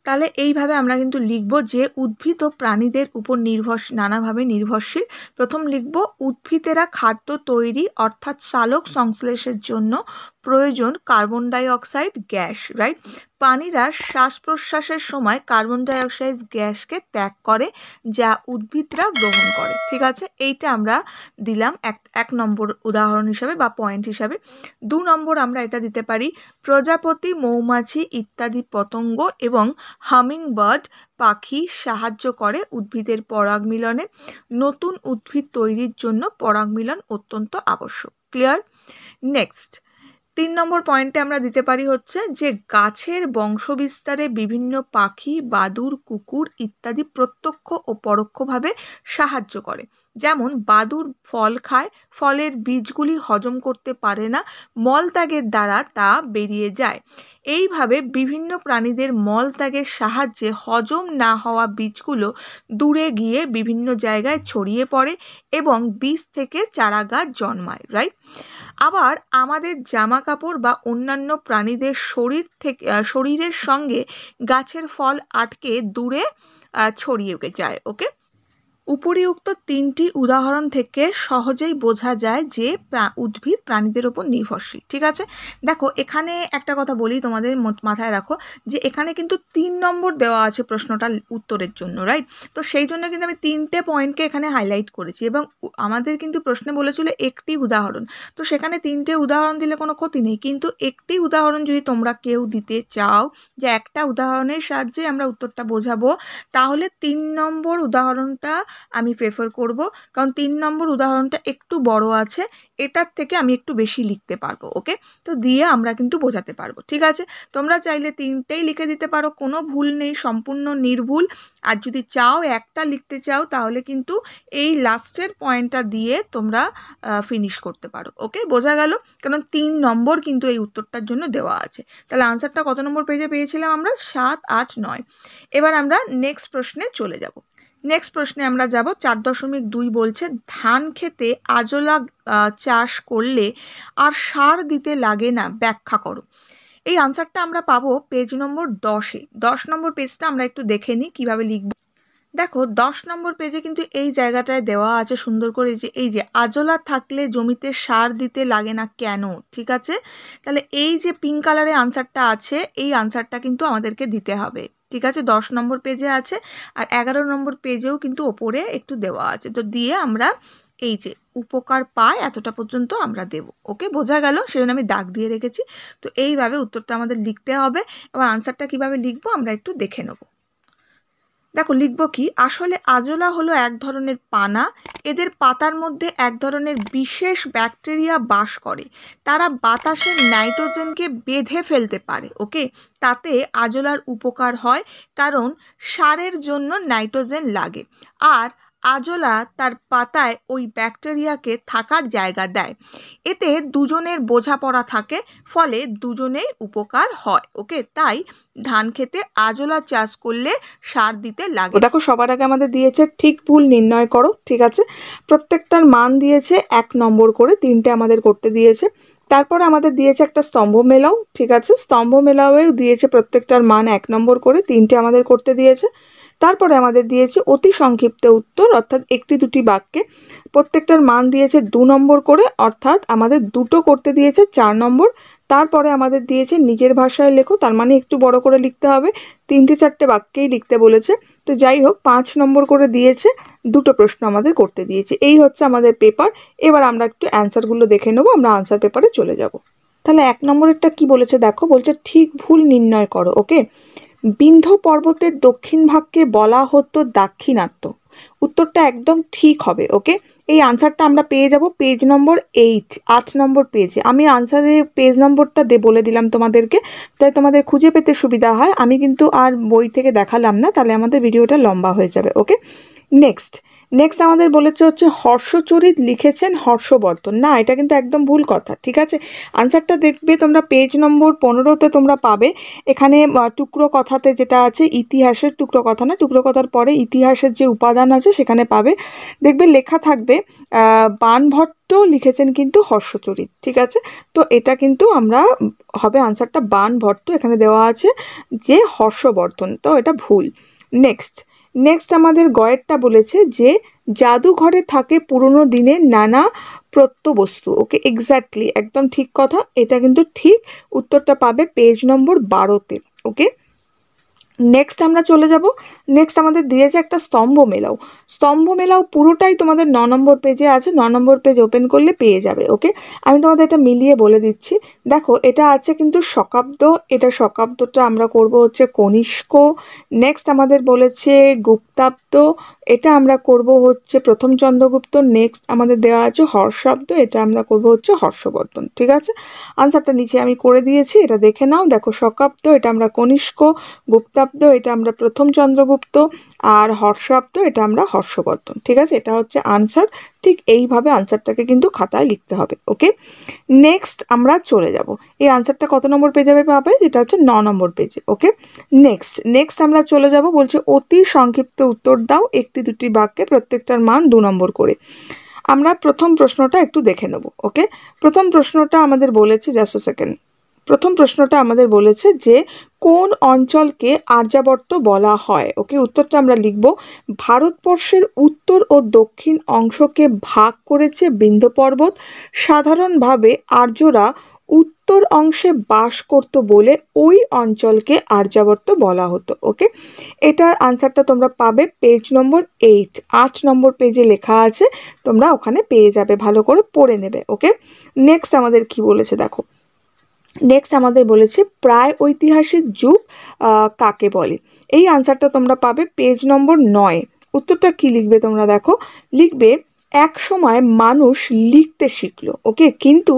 তাহলে এইভাবে আমরা কিন্তু লিখব যে উদ্ভিদ ও প্রাণীদের উপর নির্ভর নানাভাবে নির্ভরশীল প্রথম লিখব উদ্ভিদেরা খাদ্য তৈরি অর্থাৎ চালক সংশ্লেষের জন্য প্রয়োজন carbon dioxide gas right পানিরা শ্বাস প্রশ্বাসের সময় কার্বন ডাই অক্সাইড গ্যাসকে ত্যাগ করে যা উদ্ভিদরা গ্রহণ করে ঠিক আছে এইটা আমরা দিলাম এক এক নম্বর উদাহরণ হিসাবে বা পয়েন্ট হিসাবে দু নম্বর আমরা এটা দিতে পারি প্রজাপতি মৌমাছি ইত্যাদি পতঙ্গ এবং হামিং বার্ড পাখি সাহায্য করে উদ্ভিদের পরাগ মিলনে নতুন উদ্ভিদ তৈরির জন্য পরাগ মিলন অত্যন্ত আবশ্যক ক্লিয়ার নেক্সট তিন নম্বর পয়েন্টে আমরা দিতে পারি হচ্ছে যে গাছের বংশবিস্তারে বিভিন্ন পাখি বাদুর কুকুর ইত্যাদি প্রত্যক্ষ ও পরোক্ষভাবে সাহায্য করে যেমন বাদুর ফল খায় ফলের বীজগুলি হজম করতে পারে না মলত্যাগের দ্বারা তা বেরিয়ে যায় এইভাবে বিভিন্ন প্রাণীদের মলত্যাগের সাহায্যে হজম না হওয়া বীজগুলো দূরে গিয়ে বিভিন্ন জায়গায় ছড়িয়ে পড়ে এবং বীজ থেকে চারা গাছ জন্মায় রাইট আবার আমাদের জামা কাপড় বা অন্যান্য প্রাণীদের শরীর থেকে শরীরের সঙ্গে গাছের ফল আটকে দূরে ছড়িয়ে যায় ওকে উপরিউক্ত তিনটি উদাহরণ থেকে সহজেই বোঝা যায় যে উদ্ভিদ প্রাণীদের ওপর নির্ভরশীল ঠিক আছে দেখো এখানে একটা কথা বলি তোমাদের মাথায় রাখো যে এখানে কিন্তু তিন নম্বর দেওয়া আছে প্রশ্নটা উত্তরের জন্য রাইট তো সেই জন্য কিন্তু আমি তিনটে পয়েন্টকে এখানে হাইলাইট করেছি এবং আমাদের কিন্তু প্রশ্নে বলেছিল একটি উদাহরণ তো সেখানে তিনটে উদাহরণ দিলে কোনো ক্ষতি নেই কিন্তু একটি উদাহরণ যদি তোমরা কেউ দিতে চাও যে একটা উদাহরণের সাহায্যে আমরা উত্তরটা বোঝাবো তাহলে তিন নম্বর উদাহরণটা আমি প্রেফার করব কারণ তিন নম্বর উদাহরণটা একটু বড় আছে এটার থেকে আমি একটু বেশি লিখতে পারবো ওকে তো দিয়ে আমরা কিন্তু বোঝাতে পারবো ঠিক আছে তোমরা চাইলে তিনটেই লিখে দিতে পারো কোনো ভুল নেই সম্পূর্ণ নির্ভুল আর যদি চাও একটা লিখতে চাও তাহলে কিন্তু এই লাস্টের পয়েন্টটা দিয়ে তোমরা ফিনিশ করতে পারো ওকে বোঝা গেল কারণ তিন নম্বর কিন্তু এই উত্তরটার জন্য দেওয়া আছে তাহলে আনসারটা কত নম্বর পেজে পেয়েছিলাম আমরা সাত আট নয় এবার আমরা নেক্সট প্রশ্নে চলে যাব নেক্সট প্রশ্নে আমরা যাব চার দশমিক দুই বলছে ধান খেতে আজলা চাষ করলে আর সার দিতে লাগে না ব্যাখ্যা করো এই আনসারটা আমরা পাবো পেজ নম্বর দশে দশ নম্বর পেজটা আমরা একটু দেখে নিই কীভাবে লিখব দেখো দশ নম্বর পেজে কিন্তু এই জায়গাটায় দেওয়া আছে সুন্দর করে যে এই যে আজলা থাকলে জমিতে সার দিতে লাগে না কেন ঠিক আছে তাহলে এই যে পিঙ্ক কালারে আনসারটা আছে এই আনসারটা কিন্তু আমাদেরকে দিতে হবে ঠিক আছে দশ নম্বর পেজে আছে আর এগারো নম্বর পেজেও কিন্তু ওপরে একটু দেওয়া আছে তো দিয়ে আমরা এই যে উপকার পায় এতটা পর্যন্ত আমরা দেব ওকে বোঝা গেল সেজন্য আমি দাগ দিয়ে রেখেছি তো এইভাবে উত্তরটা আমাদের লিখতে হবে এবার আনসারটা কিভাবে লিখবো আমরা একটু দেখে নেবো দেখো লিখব কি আসলে আজলা হলো এক ধরনের পানা এদের পাতার মধ্যে এক ধরনের বিশেষ ব্যাকটেরিয়া বাস করে তারা বাতাসের নাইট্রোজেনকে বেঁধে ফেলতে পারে ওকে তাতে আজলার উপকার হয় কারণ সারের জন্য নাইট্রোজেন লাগে আর আজলা তার পাতায় ওই ব্যাকটেরিয়াকে থাকার জায়গা দেয় এতে দুজনের বোঝাপড়া থাকে ফলে দুজনেই উপকার হয় ওকে তাই ধান খেতে আজলা চাষ করলে সার দিতে লাগে দেখো সবার আগে আমাদের দিয়েছে ঠিক ভুল নির্ণয় করো ঠিক আছে প্রত্যেকটার মান দিয়েছে এক নম্বর করে তিনটে আমাদের করতে দিয়েছে তারপর আমাদের দিয়েছে একটা স্তম্ভ মেলাও ঠিক আছে স্তম্ভ মেলাও দিয়েছে প্রত্যেকটার মান এক নম্বর করে তিনটে আমাদের করতে দিয়েছে তারপরে আমাদের দিয়েছে অতি সংক্ষিপ্ত উত্তর অর্থাৎ একটি দুটি বাক্যে প্রত্যেকটার মান দিয়েছে দু নম্বর করে অর্থাৎ আমাদের দুটো করতে দিয়েছে চার নম্বর তারপরে আমাদের দিয়েছে নিজের ভাষায় লেখো তার মানে একটু বড় করে লিখতে হবে তিনটে চারটে বাক্যেই লিখতে বলেছে তো যাই হোক পাঁচ নম্বর করে দিয়েছে দুটো প্রশ্ন আমাদের করতে দিয়েছে এই হচ্ছে আমাদের পেপার এবার আমরা একটু অ্যান্সারগুলো দেখে নেবো আমরা আনসার পেপারে চলে যাব তাহলে এক নম্বরেরটা কি বলেছে দেখো বলছে ঠিক ভুল নির্ণয় করো ওকে বিন্ধ্য পর্বতের দক্ষিণ ভাগকে বলা হতো দাক্ষিণাত্য উত্তরটা একদম ঠিক হবে ওকে এই আনসারটা আমরা পেয়ে যাব পেজ নম্বর এইট আট নম্বর পেজে আমি আনসারে পেজ নম্বরটা দে বলে দিলাম তোমাদেরকে তাই তোমাদের খুঁজে পেতে সুবিধা হয় আমি কিন্তু আর বই থেকে দেখালাম না তাহলে আমাদের ভিডিওটা লম্বা হয়ে যাবে ওকে নেক্সট নেক্সট আমাদের বলেছে হচ্ছে হর্ষচরিত লিখেছেন হর্ষবর্ধন না এটা কিন্তু একদম ভুল কথা ঠিক আছে আনসারটা দেখবে তোমরা পেজ নম্বর পনেরোতে তোমরা পাবে এখানে টুকরো কথাতে যেটা আছে ইতিহাসের টুকরো কথা না টুকরো কথার পরে ইতিহাসের যে উপাদান আছে সেখানে পাবে দেখবে লেখা থাকবে বানভট্ট লিখেছেন কিন্তু হর্ষচরিত ঠিক আছে তো এটা কিন্তু আমরা হবে আনসারটা বানভট্ট এখানে দেওয়া আছে যে হর্ষবর্ধন তো এটা ভুল নেক্সট নেক্সট আমাদের গয়েরটা বলেছে যে জাদুঘরে থাকে পুরনো দিনের নানা প্রত্যবস্তু ওকে এক্স্যাক্টলি একদম ঠিক কথা এটা কিন্তু ঠিক উত্তরটা পাবে পেজ নম্বর বারোতে ওকে নেক্সট আমরা চলে যাব নেক্সট আমাদের দিয়েছে একটা স্তম্ভ মেলাও স্তম্ভ মেলাও পুরোটাই তোমাদের ন নম্বর পেজে আছে ন নম্বর পেজ ওপেন করলে পেয়ে যাবে ওকে আমি তোমাদের এটা মিলিয়ে বলে দিচ্ছি দেখো এটা আছে কিন্তু শকাব্দ এটা শকাব্দটা আমরা করব হচ্ছে কনিষ্ক নেক্সট আমাদের বলেছে গুপ্তাব্দ এটা আমরা করব হচ্ছে প্রথম চন্দ্রগুপ্ত নেক্সট আমাদের দেওয়া আছে হর্ষাব্দ এটা আমরা করব হচ্ছে হর্ষবর্ধন ঠিক আছে আনসারটা নিচে আমি করে দিয়েছি এটা দেখে নাও দেখো শকাব্দ এটা আমরা কনিষ্ক গুপ্তাব্দ এটা আমরা প্রথম চন্দ্রগুপ্ত আর হর্ষাব্দ এটা আমরা হর্ষবর্ধন ঠিক আছে এটা হচ্ছে আনসার ঠিক এইভাবে আনসারটাকে কিন্তু খাতায় লিখতে হবে ওকে নেক্সট আমরা চলে যাব এই আনসারটা কত নম্বর পেজে পাবে যেটা হচ্ছে ন নম্বর পেজে ওকে নেক্সট নেক্সট আমরা চলে যাব বলছে অতি সংক্ষিপ্ত উত্তর দাও একটি দুটি বাক্যে প্রত্যেকটার মান দু নম্বর করে আমরা প্রথম প্রশ্নটা একটু দেখে নেব ওকে প্রথম প্রশ্নটা আমাদের বলেছে জাস্ট সেকেন্ড প্রথম প্রশ্নটা আমাদের বলেছে যে কোন অঞ্চলকে আর্যাবর্ত বলা হয় ওকে উত্তরটা আমরা লিখব ভারতবর্ষের উত্তর ও দক্ষিণ অংশকে ভাগ করেছে বৃন্দ পর্বত সাধারণভাবে আর্যরা উত্তর অংশে বাস করত বলে ওই অঞ্চলকে আর্যাবর্ত বলা হতো ওকে এটার আনসারটা তোমরা পাবে পেজ নম্বর এইট আট নম্বর পেজে লেখা আছে তোমরা ওখানে পেয়ে যাবে ভালো করে পড়ে নেবে ওকে নেক্সট আমাদের কি বলেছে দেখো নেক্সট আমাদের বলেছে প্রায় ঐতিহাসিক যুগ কাকে বলে এই আনসারটা তোমরা পাবে পেজ নম্বর নয় উত্তরটা কি লিখবে তোমরা দেখো লিখবে এক সময় মানুষ লিখতে শিখল ওকে কিন্তু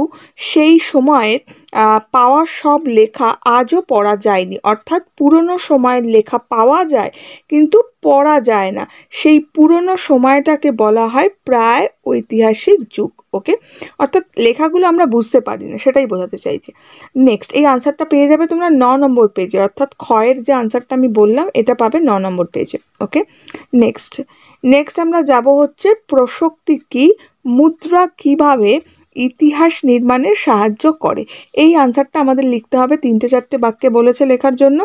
সেই সময়ে পাওয়া সব লেখা আজও পড়া যায়নি অর্থাৎ পুরনো সময়ের লেখা পাওয়া যায় কিন্তু পড়া যায় না সেই পুরনো সময়টাকে বলা হয় প্রায় ঐতিহাসিক যুগ ওকে অর্থাৎ লেখাগুলো আমরা বুঝতে পারি না সেটাই বোঝাতে চাইছি নেক্সট এই আনসারটা পেয়ে যাবে তোমরা ন নম্বর পেজে অর্থাৎ ক্ষয়ের যে আনসারটা আমি বললাম এটা পাবে ন নম্বর পেজে ওকে নেক্সট নেক্সট আমরা যাব হচ্ছে প্রসক্তি কি মুদ্রা কিভাবে ইতিহাস নির্মাণে সাহায্য করে এই আনসারটা আমাদের লিখতে হবে তিনটে চারটে বাক্যে বলেছে লেখার জন্য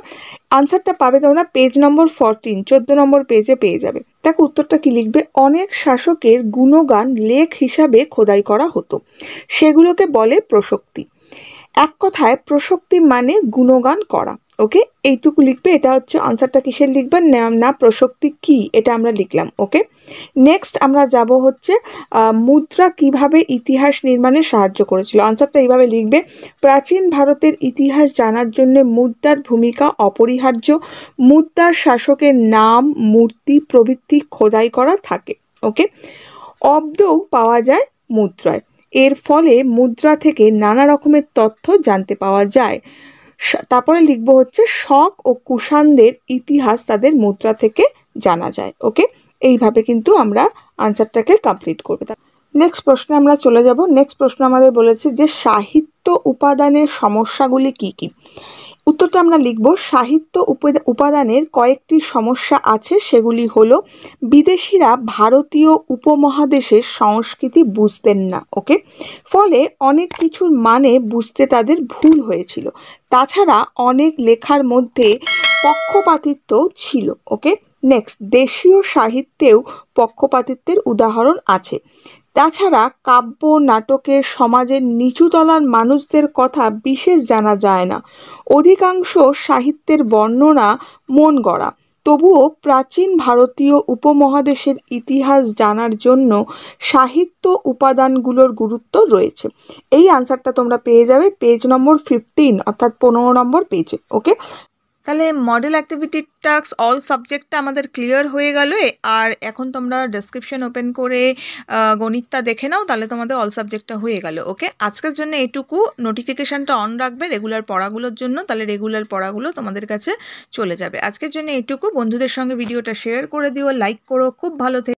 আনসারটা পাবে তোমরা পেজ নম্বর ফরটিন চোদ্দ নম্বর পেজে পেয়ে যাবে দেখো উত্তরটা কি লিখবে অনেক শাসকের গুণগান লেখ হিসাবে খোদাই করা হতো সেগুলোকে বলে প্রসক্তি এক কথায় প্রসক্তি মানে গুণগান করা ওকে এইটুকু লিখবে এটা হচ্ছে আনসারটা কিসের লিখবে না প্রসক্তি কি এটা আমরা লিখলাম ওকে নেক্সট আমরা যাব হচ্ছে মুদ্রা কিভাবে ইতিহাস নির্মাণে সাহায্য করেছিল আনসারটা এইভাবে লিখবে প্রাচীন ভারতের ইতিহাস জানার জন্য মুদ্রার ভূমিকা অপরিহার্য মুদ্রার শাসকের নাম মূর্তি প্রভৃতি খোদাই করা থাকে ওকে অব্দও পাওয়া যায় মুদ্রায় এর ফলে মুদ্রা থেকে নানা রকমের তথ্য জানতে পাওয়া যায় তারপরে লিখবো হচ্ছে শক ও কুষাণদের ইতিহাস তাদের মুদ্রা থেকে জানা যায় ওকে এইভাবে কিন্তু আমরা আনসারটাকে কমপ্লিট করবে নেক্সট প্রশ্নে আমরা চলে যাব নেক্সট প্রশ্ন আমাদের বলেছে যে সাহিত্য উপাদানের সমস্যাগুলি কি কি উত্তরটা আমরা লিখব সাহিত্য উপাদানের কয়েকটি সমস্যা আছে সেগুলি হলো বিদেশিরা ভারতীয় উপমহাদেশের সংস্কৃতি বুঝতেন না ওকে ফলে অনেক কিছুর মানে বুঝতে তাদের ভুল হয়েছিল তাছাড়া অনেক লেখার মধ্যে পক্ষপাতিত্ব ছিল ওকে নেক্সট দেশীয় সাহিত্যেও পক্ষপাতিত্বের উদাহরণ আছে তাছাড়া কাব্য নাটকের সমাজের নিচুতলার মানুষদের কথা বিশেষ জানা যায় না অধিকাংশ সাহিত্যের বর্ণনা মন গড়া তবুও প্রাচীন ভারতীয় উপমহাদেশের ইতিহাস জানার জন্য সাহিত্য উপাদানগুলোর গুরুত্ব রয়েছে এই আনসারটা তোমরা পেয়ে যাবে পেজ নম্বর ফিফটিন অর্থাৎ পনেরো নম্বর পেজে ওকে তাহলে মডেল অ্যাক্টিভিটি টাক্স অল সাবজেক্টটা আমাদের ক্লিয়ার হয়ে গেল আর এখন তোমরা ডেসক্রিপশন ওপেন করে গণিতটা দেখে নাও তাহলে তোমাদের অল সাবজেক্টটা হয়ে গেল ওকে আজকের জন্য এটুকু নোটিফিকেশানটা অন রাখবে রেগুলার পড়াগুলোর জন্য তাহলে রেগুলার পড়াগুলো তোমাদের কাছে চলে যাবে আজকের জন্য এটুকু বন্ধুদের সঙ্গে ভিডিওটা শেয়ার করে দিও লাইক করো খুব ভালো